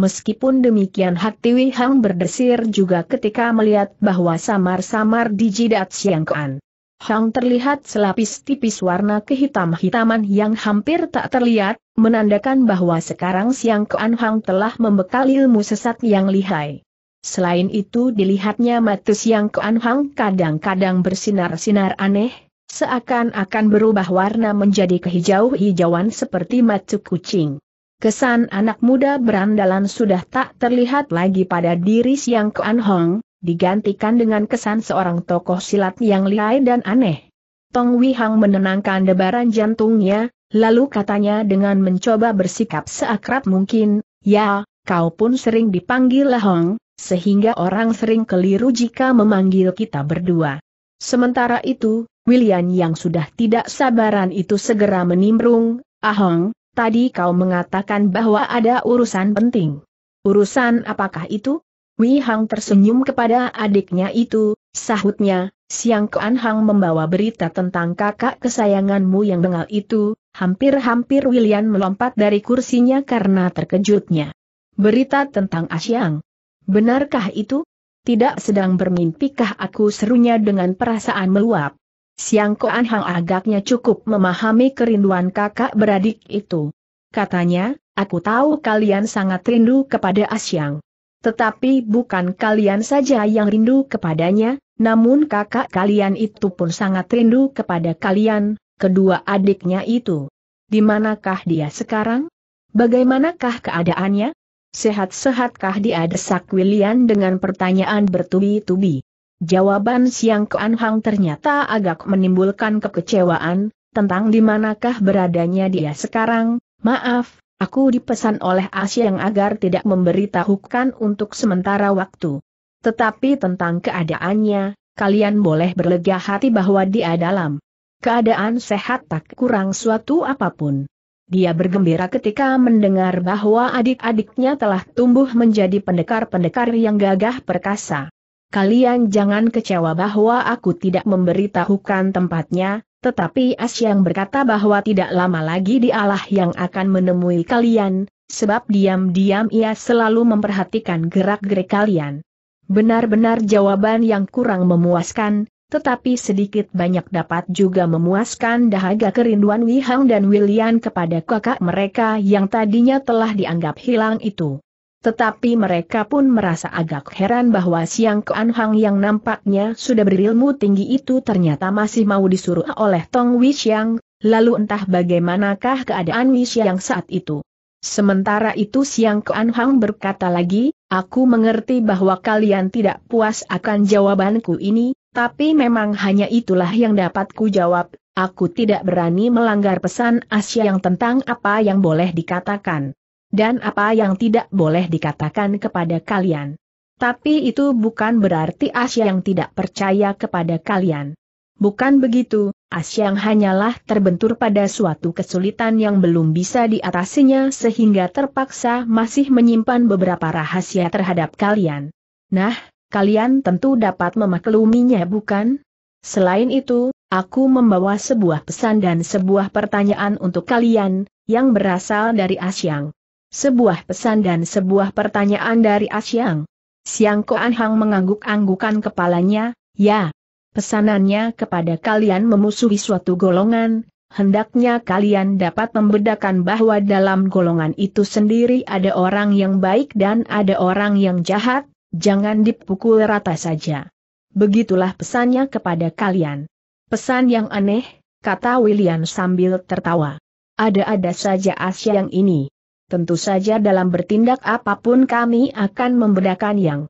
Meskipun demikian hati Wihang berdesir juga ketika melihat bahwa samar-samar di jidat Siang Kuan. Hang terlihat selapis tipis warna kehitam-hitaman yang hampir tak terlihat, menandakan bahwa sekarang Siang Kuan Hang telah membekali ilmu sesat yang lihai. Selain itu dilihatnya mata Siang Kuan Hang kadang-kadang bersinar-sinar aneh, seakan-akan berubah warna menjadi kehijau-hijauan seperti mata kucing. Kesan anak muda berandalan sudah tak terlihat lagi pada diri Siang Kuan Hang digantikan dengan kesan seorang tokoh silat yang lihai dan aneh. Tong Wihang menenangkan debaran jantungnya, lalu katanya dengan mencoba bersikap seakrab mungkin, ya, kau pun sering dipanggil Hong, sehingga orang sering keliru jika memanggil kita berdua. Sementara itu, William yang sudah tidak sabaran itu segera menimbrung, Ahong, tadi kau mengatakan bahwa ada urusan penting. Urusan apakah itu? Wei Hang tersenyum kepada adiknya itu, sahutnya, Siang Kuan Hang membawa berita tentang kakak kesayanganmu yang bengal itu, hampir-hampir William melompat dari kursinya karena terkejutnya. Berita tentang Asyang. Benarkah itu? Tidak sedang bermimpikah aku serunya dengan perasaan meluap? Siang Kuan Hang agaknya cukup memahami kerinduan kakak beradik itu. Katanya, aku tahu kalian sangat rindu kepada Asyang. Tetapi bukan kalian saja yang rindu kepadanya, namun kakak kalian itu pun sangat rindu kepada kalian, kedua adiknya itu. Di manakah dia sekarang? Bagaimanakah keadaannya? Sehat-sehatkah dia desak William dengan pertanyaan bertubi-tubi? Jawaban Siang keanhang Anhang ternyata agak menimbulkan kekecewaan, tentang di manakah beradanya dia sekarang, maaf, Aku dipesan oleh yang agar tidak memberitahukan untuk sementara waktu. Tetapi tentang keadaannya, kalian boleh berlega hati bahwa dia dalam keadaan sehat tak kurang suatu apapun. Dia bergembira ketika mendengar bahwa adik-adiknya telah tumbuh menjadi pendekar-pendekar yang gagah perkasa. Kalian jangan kecewa bahwa aku tidak memberitahukan tempatnya, tetapi yang berkata bahwa tidak lama lagi dialah yang akan menemui kalian, sebab diam-diam ia selalu memperhatikan gerak-gerik kalian. Benar-benar jawaban yang kurang memuaskan, tetapi sedikit banyak dapat juga memuaskan dahaga kerinduan Wihang dan William kepada kakak mereka yang tadinya telah dianggap hilang itu. Tetapi mereka pun merasa agak heran bahwa Siang Kuan Hang yang nampaknya sudah berilmu tinggi itu ternyata masih mau disuruh oleh Tong Wixiang, lalu entah bagaimanakah keadaan Wixiang saat itu. Sementara itu Siang Kuan Hang berkata lagi, aku mengerti bahwa kalian tidak puas akan jawabanku ini, tapi memang hanya itulah yang dapat ku jawab, aku tidak berani melanggar pesan Asia yang tentang apa yang boleh dikatakan dan apa yang tidak boleh dikatakan kepada kalian. Tapi itu bukan berarti yang tidak percaya kepada kalian. Bukan begitu, Asyang hanyalah terbentur pada suatu kesulitan yang belum bisa diatasinya sehingga terpaksa masih menyimpan beberapa rahasia terhadap kalian. Nah, kalian tentu dapat memakluminya bukan? Selain itu, aku membawa sebuah pesan dan sebuah pertanyaan untuk kalian, yang berasal dari Asyang sebuah pesan dan sebuah pertanyaan dari Asyang. Siang Koan Hang mengangguk-anggukan kepalanya, ya. Pesanannya kepada kalian memusuhi suatu golongan, hendaknya kalian dapat membedakan bahwa dalam golongan itu sendiri ada orang yang baik dan ada orang yang jahat, jangan dipukul rata saja. Begitulah pesannya kepada kalian. Pesan yang aneh, kata William sambil tertawa. Ada-ada saja Asyang ini tentu saja dalam bertindak apapun kami akan membedakan yang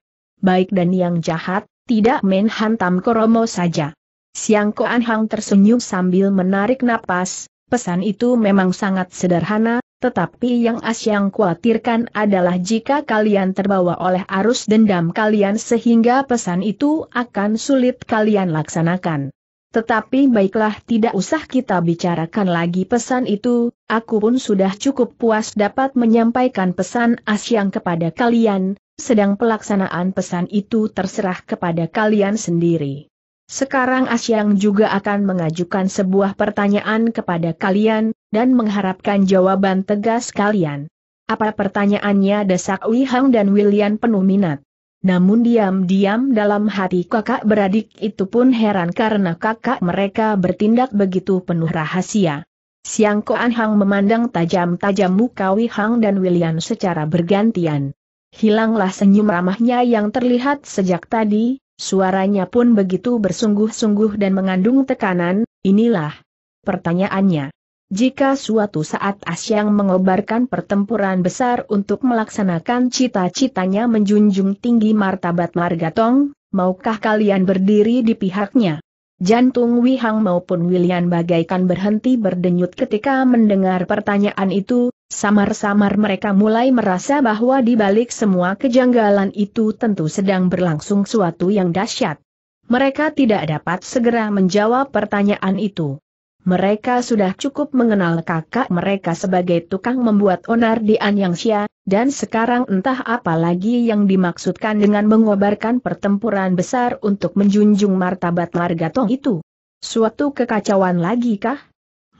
baik dan yang jahat, tidak main hantam koromo saja. Siang Koan Hang tersenyum sambil menarik napas, pesan itu memang sangat sederhana, tetapi yang asyang khawatirkan adalah jika kalian terbawa oleh arus dendam kalian sehingga pesan itu akan sulit kalian laksanakan. Tetapi baiklah tidak usah kita bicarakan lagi pesan itu, aku pun sudah cukup puas dapat menyampaikan pesan asyang kepada kalian, sedang pelaksanaan pesan itu terserah kepada kalian sendiri. Sekarang Asyang juga akan mengajukan sebuah pertanyaan kepada kalian, dan mengharapkan jawaban tegas kalian. Apa pertanyaannya desak Wihang dan William penuh minat. Namun diam-diam dalam hati kakak beradik itu pun heran karena kakak mereka bertindak begitu penuh rahasia. Siang Koan Hang memandang tajam-tajam muka Wihang dan William secara bergantian. Hilanglah senyum ramahnya yang terlihat sejak tadi, suaranya pun begitu bersungguh-sungguh dan mengandung tekanan, inilah pertanyaannya. Jika suatu saat Asyang mengobarkan pertempuran besar untuk melaksanakan cita-citanya menjunjung tinggi martabat Margatong, maukah kalian berdiri di pihaknya? Jantung Wihang maupun William bagaikan berhenti berdenyut ketika mendengar pertanyaan itu, samar-samar mereka mulai merasa bahwa di balik semua kejanggalan itu tentu sedang berlangsung suatu yang dahsyat. Mereka tidak dapat segera menjawab pertanyaan itu. Mereka sudah cukup mengenal kakak mereka sebagai tukang membuat onar di Xia, dan sekarang entah apa lagi yang dimaksudkan dengan mengobarkan pertempuran besar untuk menjunjung martabat marga Tong itu. Suatu kekacauan lagi kah?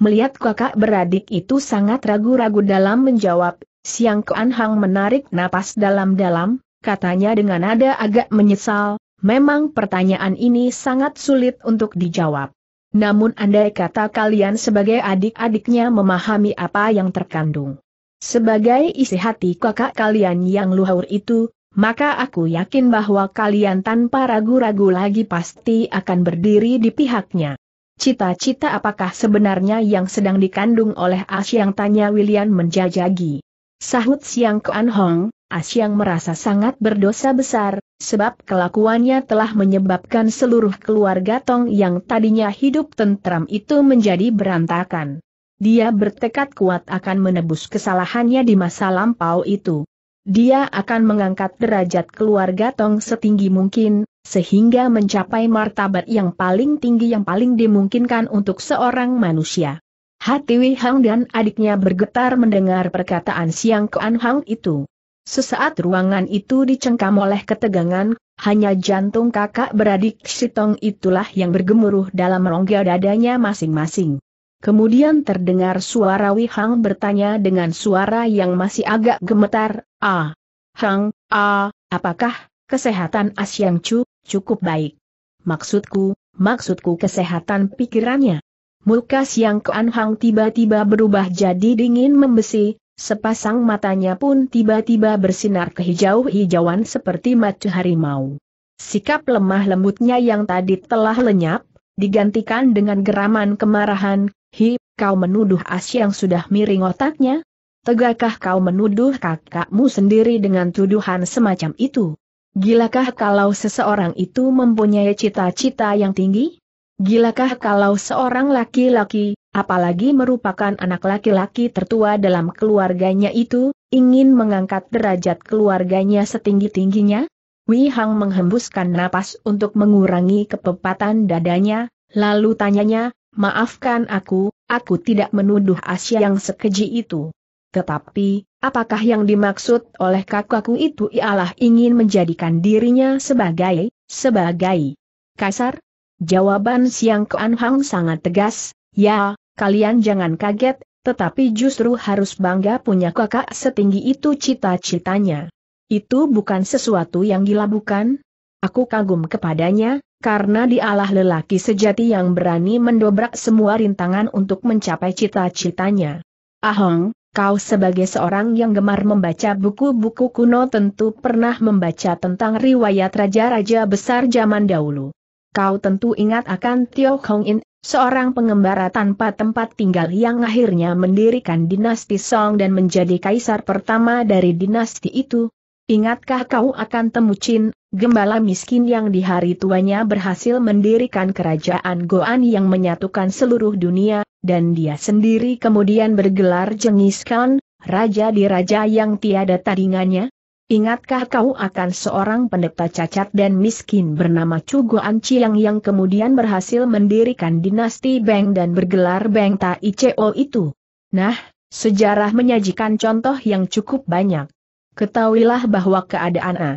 Melihat kakak beradik itu sangat ragu-ragu dalam menjawab, Siang Kuan Hang menarik napas dalam-dalam, katanya dengan nada agak menyesal, memang pertanyaan ini sangat sulit untuk dijawab. Namun andai kata kalian sebagai adik-adiknya memahami apa yang terkandung. Sebagai isi hati kakak kalian yang luhur itu, maka aku yakin bahwa kalian tanpa ragu-ragu lagi pasti akan berdiri di pihaknya. Cita-cita apakah sebenarnya yang sedang dikandung oleh yang tanya William menjajagi. Sahut Siang Kuan Hong, Asyang merasa sangat berdosa besar, sebab kelakuannya telah menyebabkan seluruh keluarga Tong yang tadinya hidup tentram itu menjadi berantakan. Dia bertekad kuat akan menebus kesalahannya di masa lampau itu. Dia akan mengangkat derajat keluarga Tong setinggi mungkin, sehingga mencapai martabat yang paling tinggi yang paling dimungkinkan untuk seorang manusia. Hati Wei Hang dan adiknya bergetar mendengar perkataan Siang Kuan Hang itu. Sesaat ruangan itu dicengkam oleh ketegangan, hanya jantung kakak beradik Sitong itulah yang bergemuruh dalam rongga dadanya masing-masing. Kemudian terdengar suara Wihang bertanya dengan suara yang masih agak gemetar, Ah, Hang, ah, apakah kesehatan Asyang Chu cukup baik? Maksudku, maksudku kesehatan pikirannya. Mulkas Yang Kuan Hang tiba-tiba berubah jadi dingin membesi, Sepasang matanya pun tiba-tiba bersinar kehijau-hijauan seperti mata harimau. Sikap lemah lembutnya yang tadi telah lenyap, digantikan dengan geraman kemarahan, Hi, kau menuduh As yang sudah miring otaknya? Tegakkah kau menuduh kakakmu sendiri dengan tuduhan semacam itu? Gilakah kalau seseorang itu mempunyai cita-cita yang tinggi? Gilakah kalau seorang laki-laki, apalagi merupakan anak laki-laki tertua dalam keluarganya itu, ingin mengangkat derajat keluarganya setinggi-tingginya? Wei Hang menghembuskan napas untuk mengurangi kepepatan dadanya, lalu tanyanya, maafkan aku, aku tidak menuduh Asia yang sekeji itu. Tetapi, apakah yang dimaksud oleh kakakku itu ialah ingin menjadikan dirinya sebagai, sebagai, kasar? Jawaban Siang Kuan Hang sangat tegas, ya, Kalian jangan kaget, tetapi justru harus bangga punya kakak setinggi itu cita-citanya. Itu bukan sesuatu yang gila bukan? Aku kagum kepadanya, karena dialah lelaki sejati yang berani mendobrak semua rintangan untuk mencapai cita-citanya. Ahong, kau sebagai seorang yang gemar membaca buku-buku kuno tentu pernah membaca tentang riwayat raja-raja besar zaman dahulu. Kau tentu ingat akan Tio Hong In, seorang pengembara tanpa tempat tinggal yang akhirnya mendirikan dinasti Song dan menjadi kaisar pertama dari dinasti itu. Ingatkah kau akan temu Chin, gembala miskin yang di hari tuanya berhasil mendirikan kerajaan Goan yang menyatukan seluruh dunia, dan dia sendiri kemudian bergelar Jengis Khan, raja di raja yang tiada tandingannya? Ingatkah kau akan seorang pendeta cacat dan miskin bernama Chu Anciang yang kemudian berhasil mendirikan dinasti Beng dan bergelar Beng Tai Cho itu? Nah, sejarah menyajikan contoh yang cukup banyak. Ketahuilah bahwa keadaan A.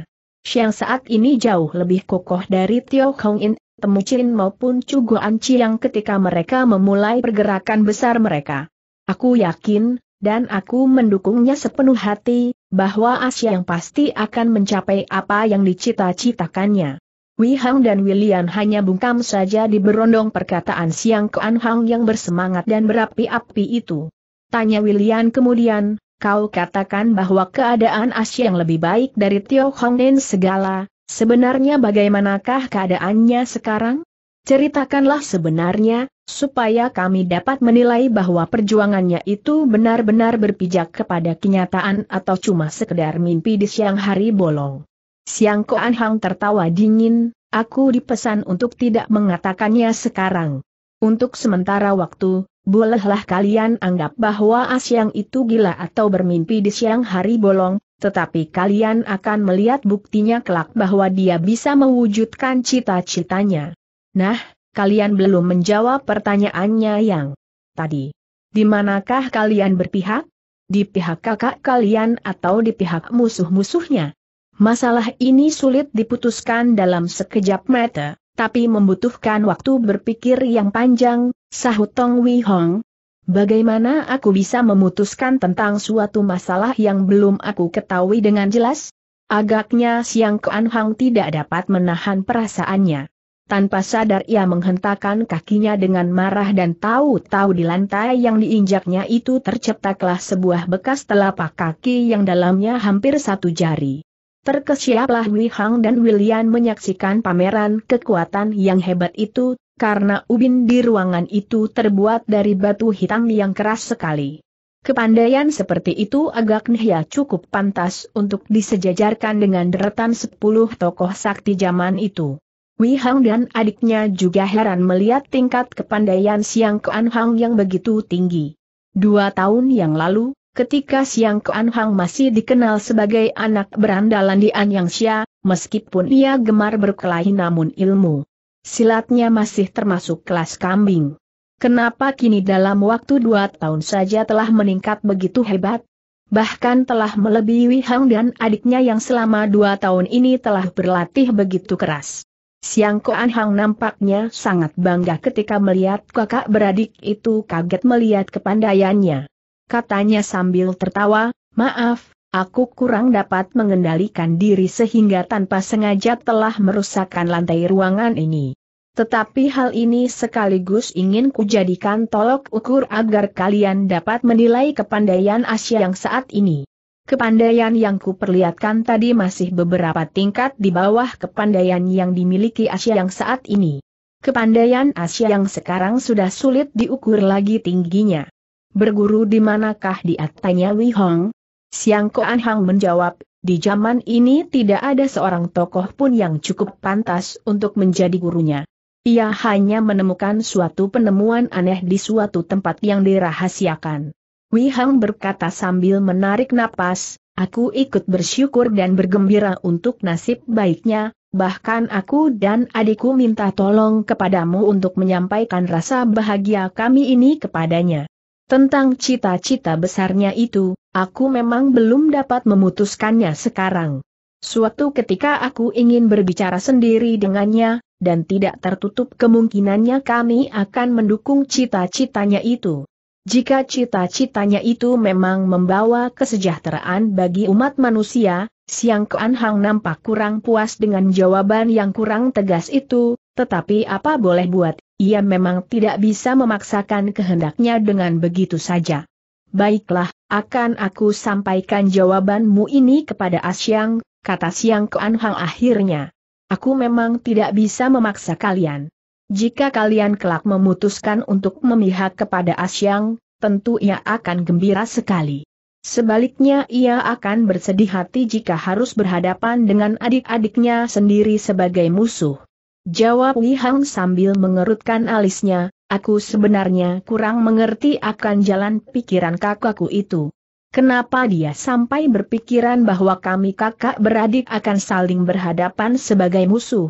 Yang saat ini jauh lebih kokoh dari Tio Kong In, Temu Chin maupun Chu Anciang ketika mereka memulai pergerakan besar mereka. Aku yakin, dan aku mendukungnya sepenuh hati, bahwa Asia yang pasti akan mencapai apa yang dicita-citakannya. Wei Hang dan William hanya bungkam saja di berondong perkataan Siang Kuan Hang yang bersemangat dan berapi-api itu. Tanya William kemudian, kau katakan bahwa keadaan Asia yang lebih baik dari Tio Nen segala, sebenarnya bagaimanakah keadaannya sekarang? Ceritakanlah sebenarnya, supaya kami dapat menilai bahwa perjuangannya itu benar-benar berpijak kepada kenyataan atau cuma sekedar mimpi di siang hari bolong. Siang Koan Hang tertawa dingin, aku dipesan untuk tidak mengatakannya sekarang. Untuk sementara waktu, bolehlah kalian anggap bahwa Asyang itu gila atau bermimpi di siang hari bolong, tetapi kalian akan melihat buktinya kelak bahwa dia bisa mewujudkan cita-citanya. Nah, kalian belum menjawab pertanyaannya yang tadi. Di manakah kalian berpihak? Di pihak kakak kalian atau di pihak musuh-musuhnya? Masalah ini sulit diputuskan dalam sekejap mata, tapi membutuhkan waktu berpikir yang panjang, sahut Tong Wei Hong. Bagaimana aku bisa memutuskan tentang suatu masalah yang belum aku ketahui dengan jelas? Agaknya Siang Kuan Hang tidak dapat menahan perasaannya. Tanpa sadar ia menghentakkan kakinya dengan marah dan tahu-tahu di lantai yang diinjaknya itu terciptaklah sebuah bekas telapak kaki yang dalamnya hampir satu jari. Terkesiaplah Wei Hang dan William menyaksikan pameran kekuatan yang hebat itu, karena ubin di ruangan itu terbuat dari batu hitam yang keras sekali. Kepandaian seperti itu agak Nihya cukup pantas untuk disejajarkan dengan deretan sepuluh tokoh sakti zaman itu. Wei Hang dan adiknya juga heran melihat tingkat kepandaian Siang Kuan Hang yang begitu tinggi. Dua tahun yang lalu, ketika Siang Kuan Hang masih dikenal sebagai anak berandalan di Anyang Xia, meskipun ia gemar berkelahi namun ilmu silatnya masih termasuk kelas kambing. Kenapa kini dalam waktu dua tahun saja telah meningkat begitu hebat? Bahkan telah melebihi Hang dan adiknya yang selama dua tahun ini telah berlatih begitu keras. Siang Koan Hang nampaknya sangat bangga ketika melihat kakak beradik itu kaget melihat kepandaiannya. Katanya sambil tertawa, maaf, aku kurang dapat mengendalikan diri sehingga tanpa sengaja telah merusakkan lantai ruangan ini. Tetapi hal ini sekaligus ingin kujadikan tolok ukur agar kalian dapat menilai kepandaian Asia yang saat ini. Kepandaian yang kuperlihatkan tadi masih beberapa tingkat di bawah kepandaian yang dimiliki Asia yang saat ini. Kepandaian Asia yang sekarang sudah sulit diukur lagi tingginya. Berguru di manakah dia tanya Wei Hong? Siang Koan Hang menjawab, di zaman ini tidak ada seorang tokoh pun yang cukup pantas untuk menjadi gurunya. Ia hanya menemukan suatu penemuan aneh di suatu tempat yang dirahasiakan. Wei Hang berkata sambil menarik napas, aku ikut bersyukur dan bergembira untuk nasib baiknya, bahkan aku dan adikku minta tolong kepadamu untuk menyampaikan rasa bahagia kami ini kepadanya. Tentang cita-cita besarnya itu, aku memang belum dapat memutuskannya sekarang. Suatu ketika aku ingin berbicara sendiri dengannya, dan tidak tertutup kemungkinannya kami akan mendukung cita-citanya itu. Jika cita-citanya itu memang membawa kesejahteraan bagi umat manusia, Siang Kuan Hang nampak kurang puas dengan jawaban yang kurang tegas itu, tetapi apa boleh buat, ia memang tidak bisa memaksakan kehendaknya dengan begitu saja. Baiklah, akan aku sampaikan jawabanmu ini kepada Asyang, ah kata Siang Kuan Hang akhirnya. Aku memang tidak bisa memaksa kalian. Jika kalian kelak memutuskan untuk memihak kepada Asyang, tentu ia akan gembira sekali. Sebaliknya ia akan bersedih hati jika harus berhadapan dengan adik-adiknya sendiri sebagai musuh. Jawab Li Hang sambil mengerutkan alisnya, aku sebenarnya kurang mengerti akan jalan pikiran kakakku itu. Kenapa dia sampai berpikiran bahwa kami kakak beradik akan saling berhadapan sebagai musuh?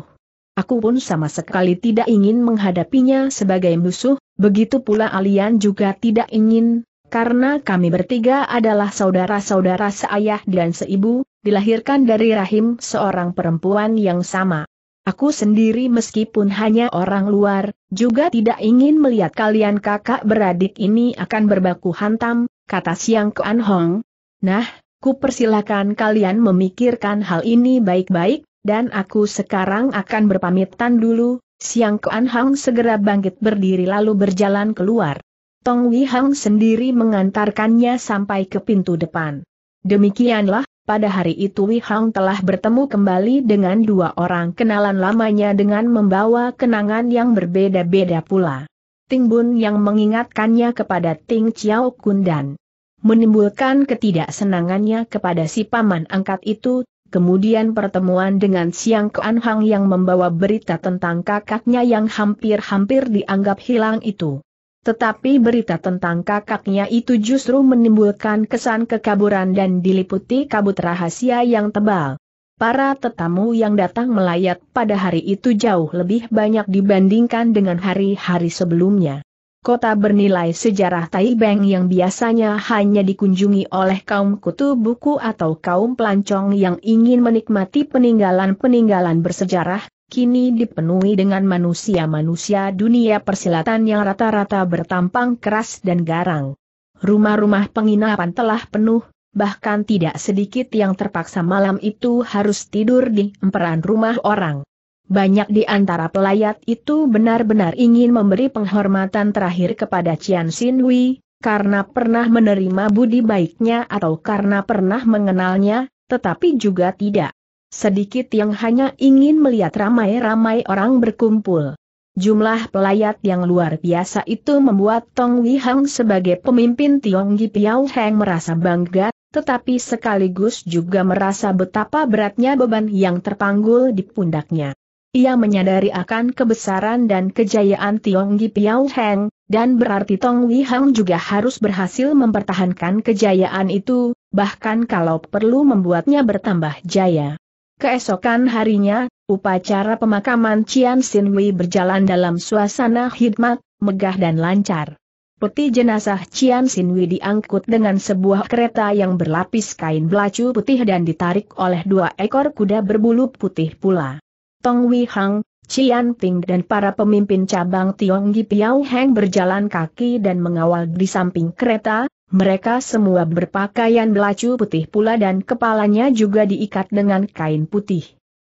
Aku pun sama sekali tidak ingin menghadapinya sebagai musuh, begitu pula Alian juga tidak ingin, karena kami bertiga adalah saudara-saudara seayah dan seibu, dilahirkan dari rahim seorang perempuan yang sama. Aku sendiri meskipun hanya orang luar, juga tidak ingin melihat kalian kakak beradik ini akan berbaku hantam, kata Siang Kuan Hong. Nah, ku persilakan kalian memikirkan hal ini baik-baik, dan aku sekarang akan berpamitan dulu, Siang Kuan Hang segera bangkit berdiri lalu berjalan keluar. Tong Wei Hang sendiri mengantarkannya sampai ke pintu depan. Demikianlah, pada hari itu Wei Hang telah bertemu kembali dengan dua orang kenalan lamanya dengan membawa kenangan yang berbeda-beda pula. Ting Bun yang mengingatkannya kepada Ting Chiao Kun dan menimbulkan ketidaksenangannya kepada si paman angkat itu, kemudian pertemuan dengan Siang Kuan Hang yang membawa berita tentang kakaknya yang hampir-hampir dianggap hilang itu. Tetapi berita tentang kakaknya itu justru menimbulkan kesan kekaburan dan diliputi kabut rahasia yang tebal. Para tetamu yang datang melayat pada hari itu jauh lebih banyak dibandingkan dengan hari-hari sebelumnya. Kota bernilai sejarah Taibeng yang biasanya hanya dikunjungi oleh kaum kutu buku atau kaum pelancong yang ingin menikmati peninggalan-peninggalan bersejarah, kini dipenuhi dengan manusia-manusia dunia persilatan yang rata-rata bertampang keras dan garang. Rumah-rumah penginapan telah penuh, bahkan tidak sedikit yang terpaksa malam itu harus tidur di emperan rumah orang. Banyak di antara pelayat itu benar-benar ingin memberi penghormatan terakhir kepada Cian Sin Hui, karena pernah menerima budi baiknya atau karena pernah mengenalnya, tetapi juga tidak. Sedikit yang hanya ingin melihat ramai-ramai orang berkumpul. Jumlah pelayat yang luar biasa itu membuat Tong Wei Hang sebagai pemimpin Tiong Gi Piao Heng merasa bangga, tetapi sekaligus juga merasa betapa beratnya beban yang terpanggul di pundaknya. Ia menyadari akan kebesaran dan kejayaan Tiong Gi Piao Heng, dan berarti Tong Wi Hang juga harus berhasil mempertahankan kejayaan itu, bahkan kalau perlu membuatnya bertambah jaya. Keesokan harinya, upacara pemakaman Cian Sin Wei berjalan dalam suasana hikmat, megah dan lancar. Peti jenazah Cian Sin Wei diangkut dengan sebuah kereta yang berlapis kain belacu putih dan ditarik oleh dua ekor kuda berbulu putih pula. Tong Wei Hang, Cian Ping dan para pemimpin cabang Tionggi Piao Heng berjalan kaki dan mengawal di samping kereta, mereka semua berpakaian belacu putih pula dan kepalanya juga diikat dengan kain putih.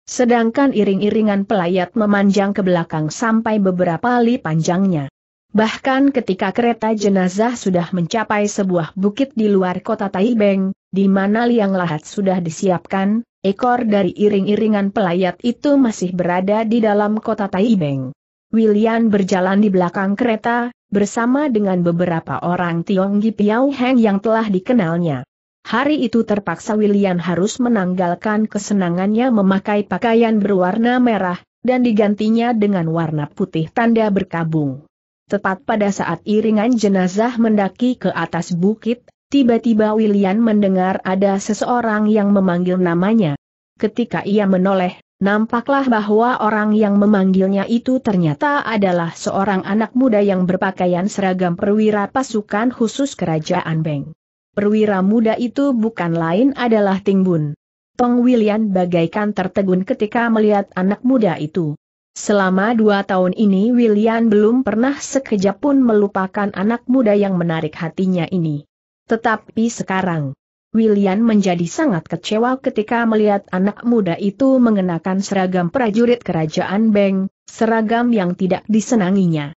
Sedangkan iring-iringan pelayat memanjang ke belakang sampai beberapa li panjangnya. Bahkan ketika kereta jenazah sudah mencapai sebuah bukit di luar kota Taibeng, di mana liang lahat sudah disiapkan, Ekor dari iring-iringan pelayat itu masih berada di dalam kota Taibeng. William berjalan di belakang kereta, bersama dengan beberapa orang Tionggi Piao Heng yang telah dikenalnya. Hari itu terpaksa William harus menanggalkan kesenangannya memakai pakaian berwarna merah, dan digantinya dengan warna putih tanda berkabung. Tepat pada saat iringan jenazah mendaki ke atas bukit, Tiba-tiba William mendengar ada seseorang yang memanggil namanya. Ketika ia menoleh, nampaklah bahwa orang yang memanggilnya itu ternyata adalah seorang anak muda yang berpakaian seragam perwira pasukan khusus kerajaan Beng. Perwira muda itu bukan lain adalah Tingbun. Tong William bagaikan tertegun ketika melihat anak muda itu. Selama dua tahun ini William belum pernah sekejap pun melupakan anak muda yang menarik hatinya ini. Tetapi sekarang, William menjadi sangat kecewa ketika melihat anak muda itu mengenakan seragam prajurit kerajaan Beng, seragam yang tidak disenanginya.